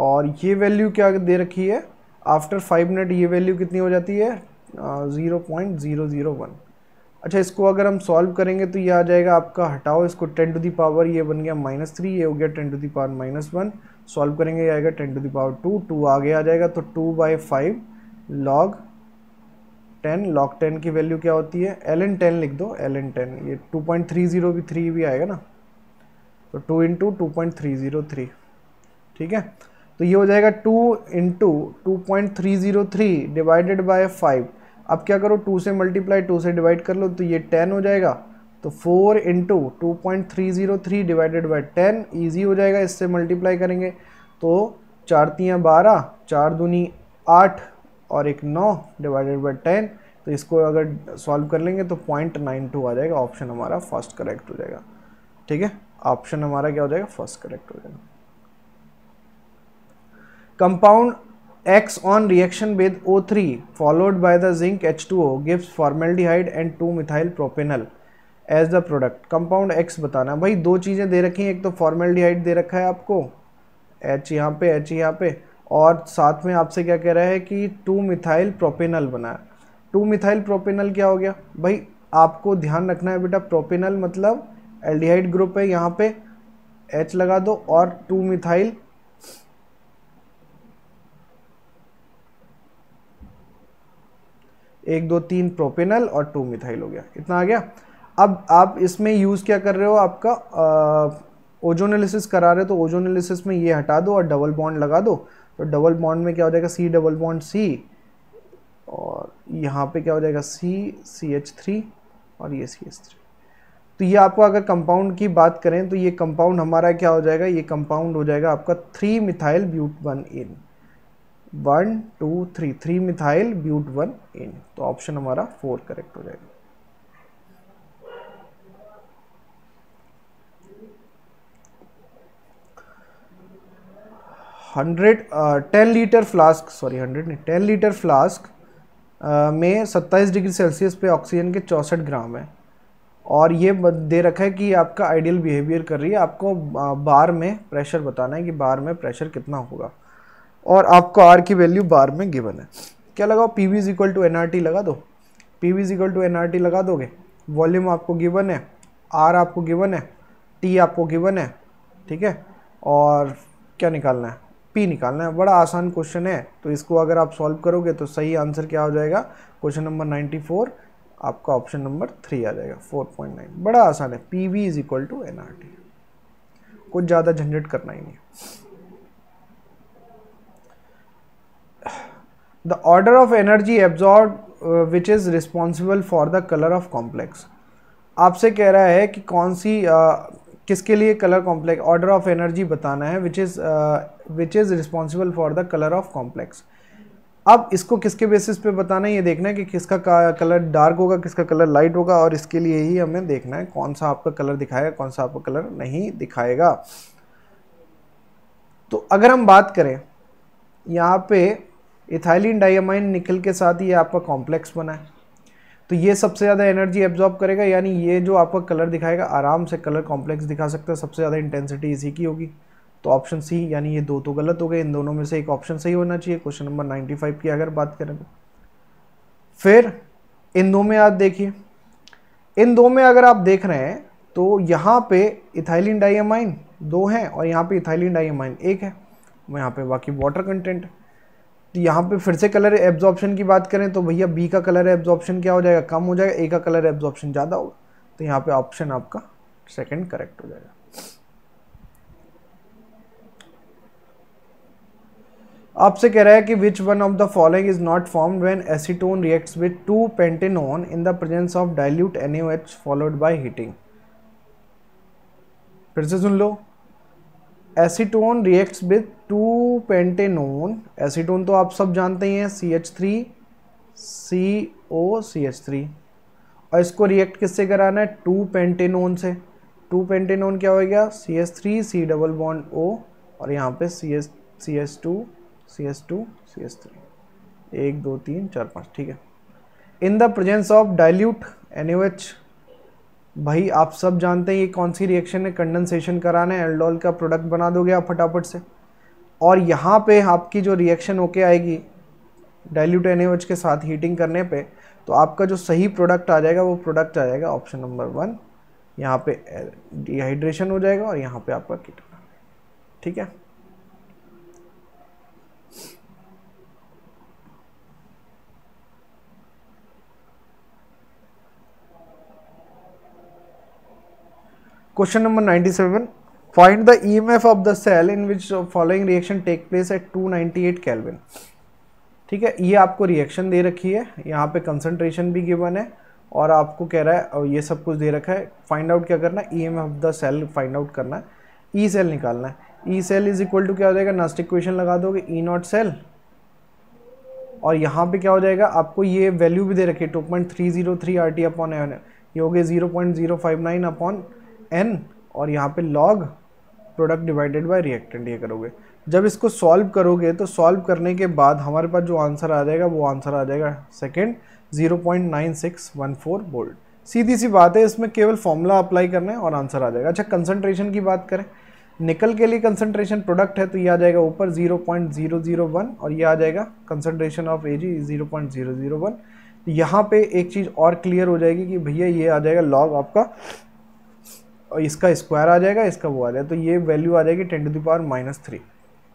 और ये वैल्यू क्या दे रखी है आफ्टर फाइव मिनट ये वैल्यू कितनी हो जाती है zero point zero zero one अच्छा इसको अगर हम सॉल्व करेंगे तो ये आ जाएगा आपका हटाओ इसको टेन टू दी पावर ये बन गया माइनस थ्री ये हो गया ten to the power minus one solve करेंगे ये आएगा ten to the power two two आगे आ जाएगा तो two by five log ten log ten की वैल्यू क्या होती है एल एन टेन लिख दो एल एन टेन ये टू पॉइंट थ्री ज़ीरो भी थ्री भी आएगा ना तो two into two point three zero three ठीक है तो ये हो जाएगा two into two point three zero three divided by five अब क्या करो टू से मल्टीप्लाई टू से डिवाइड कर लो तो ये टेन हो जाएगा तो four into two point three zero three divided by ten easy हो जाएगा इससे मल्टीप्लाई करेंगे तो चार तियाँ बारह चार दूनी आठ और एक नौ डिवाइडेड बाई टेन तो इसको अगर सॉल्व कर लेंगे तो पॉइंट नाइन टू आ जाएगा ऑप्शन हमारा फर्स्ट करेक्ट हो जाएगा ठीक है ऑप्शन हमारा क्या हो जाएगा फर्स्ट करेक्ट हो जाएगा Compound X on reaction with O3 followed by the zinc H2O gives formaldehyde and two methyl propanol as the product compound X बताना भाई दो चीज़ें दे रखी हैं एक तो फॉर्मेल्डिहाइड दे रखा है आपको एच यहाँ पे एच यहाँ पे और साथ में आपसे क्या कह रहा है कि टू मिथाइल प्रोपेनल बनाया टू मिथाइल प्रोपेनल क्या हो गया भाई आपको ध्यान रखना है बेटा प्रोपेनल मतलब एल्डिहाइड ग्रुप है यहाँ पे एच लगा दो और टू मिथाइल एक दो तीन प्रोपेनल और टू मिथाइल हो गया इतना आ गया अब आप इसमें यूज़ क्या कर रहे हो आपका ओजोनलिसिस करा रहे हो तो ओजोनलिसिस में ये हटा दो और डबल बॉन्ड लगा दो तो डबल बॉन्ड में क्या हो जाएगा सी डबल बॉन्ड सी और यहाँ पे क्या हो जाएगा सी सी एच थ्री और ये सी एच थ्री तो ये आपको अगर कंपाउंड की बात करें तो ये कंपाउंड हमारा क्या हो जाएगा ये कंपाउंड हो जाएगा आपका three methyl but one ene one two three three methyl but one ene तो ऑप्शन हमारा फोर करेक्ट हो जाएगा hundred ten litre flask sorry hundred नहीं टेन लीटर फ्लास्क में सत्ताईस डिग्री सेल्सियस पे ऑक्सीजन के चौंसठ ग्राम है और ये दे रखा है कि आपका आइडियल बिहेवियर कर रही है आपको बार में प्रेशर बताना है कि बार में प्रेशर कितना होगा और आपको आर की वैल्यू बार में गिवन है क्या लगाओ P V is equal to N R T लगा दो P V is equal to N R T लगा दोगे वॉल्यूम आपको गिवन है आर आपको गिवन है टी आपको गिवन है ठीक है और क्या निकालना है पी निकालना है बड़ा आसान क्वेश्चन है तो इसको अगर आप सॉल्व करोगे तो सही आंसर क्या हो जाएगा क्वेश्चन नंबर फोर आपका ऑप्शन नंबर थ्री आ जाएगा फोर पॉइंट नाइन बड़ा आसान है P V is equal to N R T कुछ ज़्यादा झंझट करना ही नहीं है the order of energy absorbed uh, which is responsible for the color of complex आपसे कह रहा है कि कौन सी uh, किसके लिए colour complex order of energy बताना है which is which is responsible for the colour of complex अब इसको किसके बेसिस पे बताना है ये देखना है कि किसका कलर डार्क होगा किसका कलर लाइट होगा और इसके लिए ही हमें देखना है कौन सा आपका कलर दिखाएगा कौन सा आपका कलर नहीं दिखाएगा तो अगर हम बात करें यहाँ पे इथाइलिन डाइमाइन निकल के साथ ये आपका कॉम्प्लेक्स बना है तो ये सबसे ज़्यादा एनर्जी एब्जॉर्ब करेगा यानी ये जो आपका कलर दिखाएगा आराम से कलर कॉम्प्लेक्स दिखा सकता है सबसे ज़्यादा इंटेंसिटी इसी की होगी तो ऑप्शन सी यानी ये दो तो गलत हो गए इन दोनों में से एक ऑप्शन सही होना चाहिए क्वेश्चन नंबर फाइव की अगर बात करें तो फिर इन दो में आप देखिए इन दो में अगर आप देख रहे हैं तो यहाँ पे इथाइलिन डाइमाइन दो हैं और यहाँ पे इथाइलिन डाइमाइन एक है यहाँ पे बाकी वाटर कंटेंट है तो यहाँ पे फिर से कलर एब्जॉर्प्शन की बात करें तो भैया बी का कलर एब्जॉर्प्शन क्या हो जाएगा कम हो जाएगा ए का कलर एब्जॉर्प्शन ज़्यादा होगा तो यहाँ पे ऑप्शन आपका सेकंड करेक्ट हो जाएगा आपसे कह रहा है कि which one of the following is not form when acetone reacts with two pentanone in the presence of dilute NH followed by heating फिर से सुन लो acetone reacts with two pentanone acetone तो आप सब जानते ही हैं C H three C O C H three और इसको रिएक्ट किससे कराना है टू पेंटेनोन से टू पेंटेनोन क्या हो गया C S three C double bond O और यहाँ पे C S C S two C S two C S three एक दो तीन चार पाँच ठीक है in the presence of dilute N H भाई आप सब जानते हैं ये कौन सी रिएक्शन है कंडेंसेशन कराना है एल्डोल का प्रोडक्ट बना दोगे आप फटाफट से और यहाँ पे आपकी जो रिएक्शन होके आएगी डाइल्यूट एन के साथ हीटिंग करने पे तो आपका जो सही प्रोडक्ट आ जाएगा वो प्रोडक्ट आ जाएगा ऑप्शन नंबर वन यहाँ पे डिहाइड्रेशन हो जाएगा और यहाँ पे आपका कीटोन ठीक है question number seven find the E M F of the cell in which following reaction take place at two ninety eight kelvin ठीक है ये आपको रिएक्शन दे रखी है यहाँ पे कंसनट्रेशन भी गिवन है और आपको कह रहा है और ये सब कुछ दे रखा है फाइंड आउट क्या करना है E M of the cell find out करना है ई e सेल निकालना है E cell is equal to क्या हो जाएगा नास्टिक क्वेश्चन लगा दोगे ई नॉट सेल और यहाँ पे क्या हो जाएगा आपको ये वैल्यू भी दे रखी है two point three zero three R T upon N ये हो गए zero point zero five nine upon N और यहाँ पे log product divided by reactant ये करोगे जब इसको सॉल्व करोगे तो सॉल्व करने के बाद हमारे पास जो आंसर आ जाएगा वो आंसर आ जाएगा second zero point nine six one four volt सीधी सी बात है इसमें केवल फॉर्मूला अप्लाई करना है और आंसर आ जाएगा अच्छा कंसनट्रेशन की बात करें निकल के लिए कंसनट्रेशन प्रोडक्ट है तो ये आ जाएगा ऊपर 0.001 और ये आ जाएगा concentration of A G zero one यहाँ पे एक चीज़ और क्लियर हो जाएगी कि भैया ये आ जाएगा लॉग आपका और इसका स्क्वायर आ जाएगा इसका वो आ जाएगा तो ये वैल्यू आ जाएगी ten to power minus three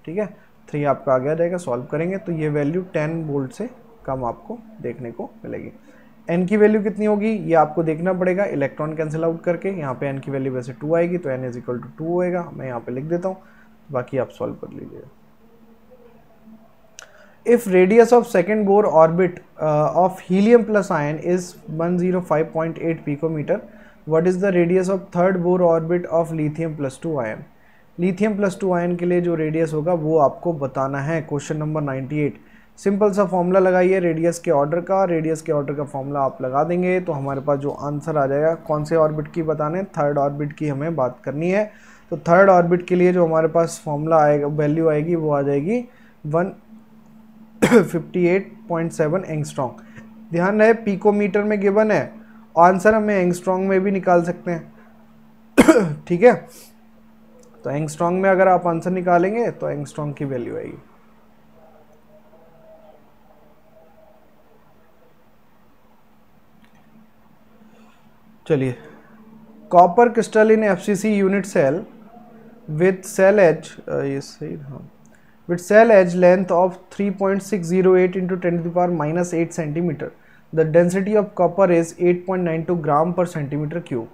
ठीक है थ्री आपका आ आ जाएगा सॉल्व करेंगे तो ये वैल्यू टेन वोल्ट से कम आपको देखने को मिलेगी एन की वैल्यू कितनी होगी ये आपको देखना पड़ेगा इलेक्ट्रॉन कैंसिल आउट करके यहाँ पे एन की वैल्यू वैसे टू आएगी तो N is equal to two होएगा मैं यहाँ पे लिख देता हूँ बाकी आप सॉल्व कर लीजिएगा if radius of second Bohr orbit of helium plus ion is one zero five point eight picometre what is the radius of third Bohr orbit of lithium plus two ion lithium plus two ion के लिए जो radius होगा वो आपको बताना है question number eight simple सा formula लगाइए रेडियस के ऑर्डर का रेडियस के ऑर्डर का फॉर्मूला आप लगा देंगे तो हमारे पास जो आंसर आ जाएगा कौन से ऑर्बिट की बताने थर्ड ऑर्बिट की हमें बात करनी है तो थर्ड ऑर्बिट के लिए जो हमारे पास फॉर्मूला आएगा वैल्यू आएगी वो आ जाएगी one fifty eight point seven angstrom ध्यान रहे पीकोमीटर में गिवन है आंसर हमें एंगस्ट्रॉन्ग में भी निकाल सकते हैं ठीक है तो एंगस्ट्रॉन्ग में अगर आप आंसर निकालेंगे तो एंगस्ट्रॉन्ग की वैल्यू आएगी चलिए copper crystal in c unit cell with cell edge ये सही हाँ edge length of three point 3.608 zero eight into ten power minus eight centimetre The density of copper is 8.92 gram per centimeter cube.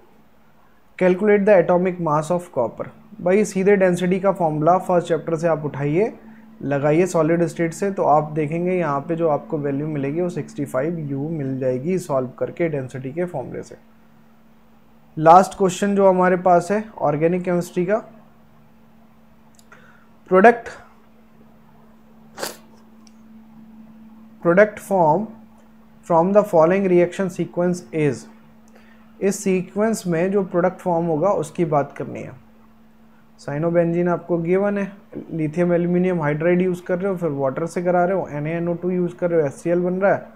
Calculate the atomic mass of copper भाई सीधे density का formula first chapter से आप उठाइए लगाइए solid state से तो आप देखेंगे यहाँ पे जो आपको वैल्यू मिलेगी वो 65 यू मिल जाएगी सॉल्व करके डेंसिटी के फॉर्मूले से लास्ट क्वेश्चन जो हमारे पास है ऑर्गेनिक केमिस्ट्री का product product form from the following reaction sequence is इस सीक्वेंस में जो प्रोडक्ट फॉर्म होगा उसकी बात करनी है साइनोबेंजिन आपको गिवन है लिथियम एल्यूमिनियम हाइड्राइड यूज़ कर रहे हो फिर वाटर से करा रहे हो N N O two use कर रहे हो एस सी एल बन रहा है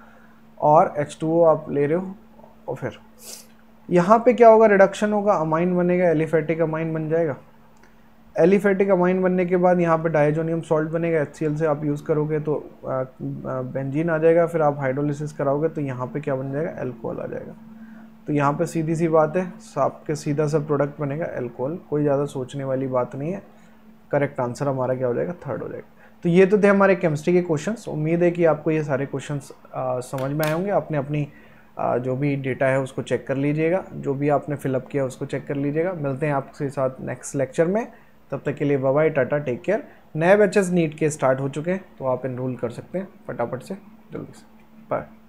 और एच टू ओ आप ले रहे हो और फिर यहाँ पे क्या होगा रिडक्शन होगा अमाइन बनेगा एलिफेटिक अमाइन बन जाएगा एलिफेटिक अमाइन बनने के बाद यहाँ पे डायजोनियम सॉल्ट बनेगा एच से आप यूज़ करोगे तो बेंजीन आ जाएगा फिर आप हाइड्रोलिसिस कराओगे तो यहाँ पे क्या बन जाएगा एल्कोहल आ जाएगा तो यहाँ पे सीधी सी बात है आपके सीधा सा प्रोडक्ट बनेगा एल्कोहल कोई ज़्यादा सोचने वाली बात नहीं है करेक्ट आंसर हमारा क्या हो जाएगा थर्ड हो जाएगा तो ये तो थे हमारे केमिस्ट्री के क्वेश्चन उम्मीद है कि आपको ये सारे क्वेश्चन समझ में आए होंगे आपने अपनी जो भी डेटा है उसको चेक कर लीजिएगा जो भी आपने फिलअप किया उसको चेक कर लीजिएगा मिलते हैं आपके साथ नेक्स्ट लेक्चर में तब तक के लिए बाय टाटा टेक केयर नए बैचेस नीट के स्टार्ट हो चुके हैं तो आप इनरोल कर सकते हैं फटाफट से जल्दी से बाय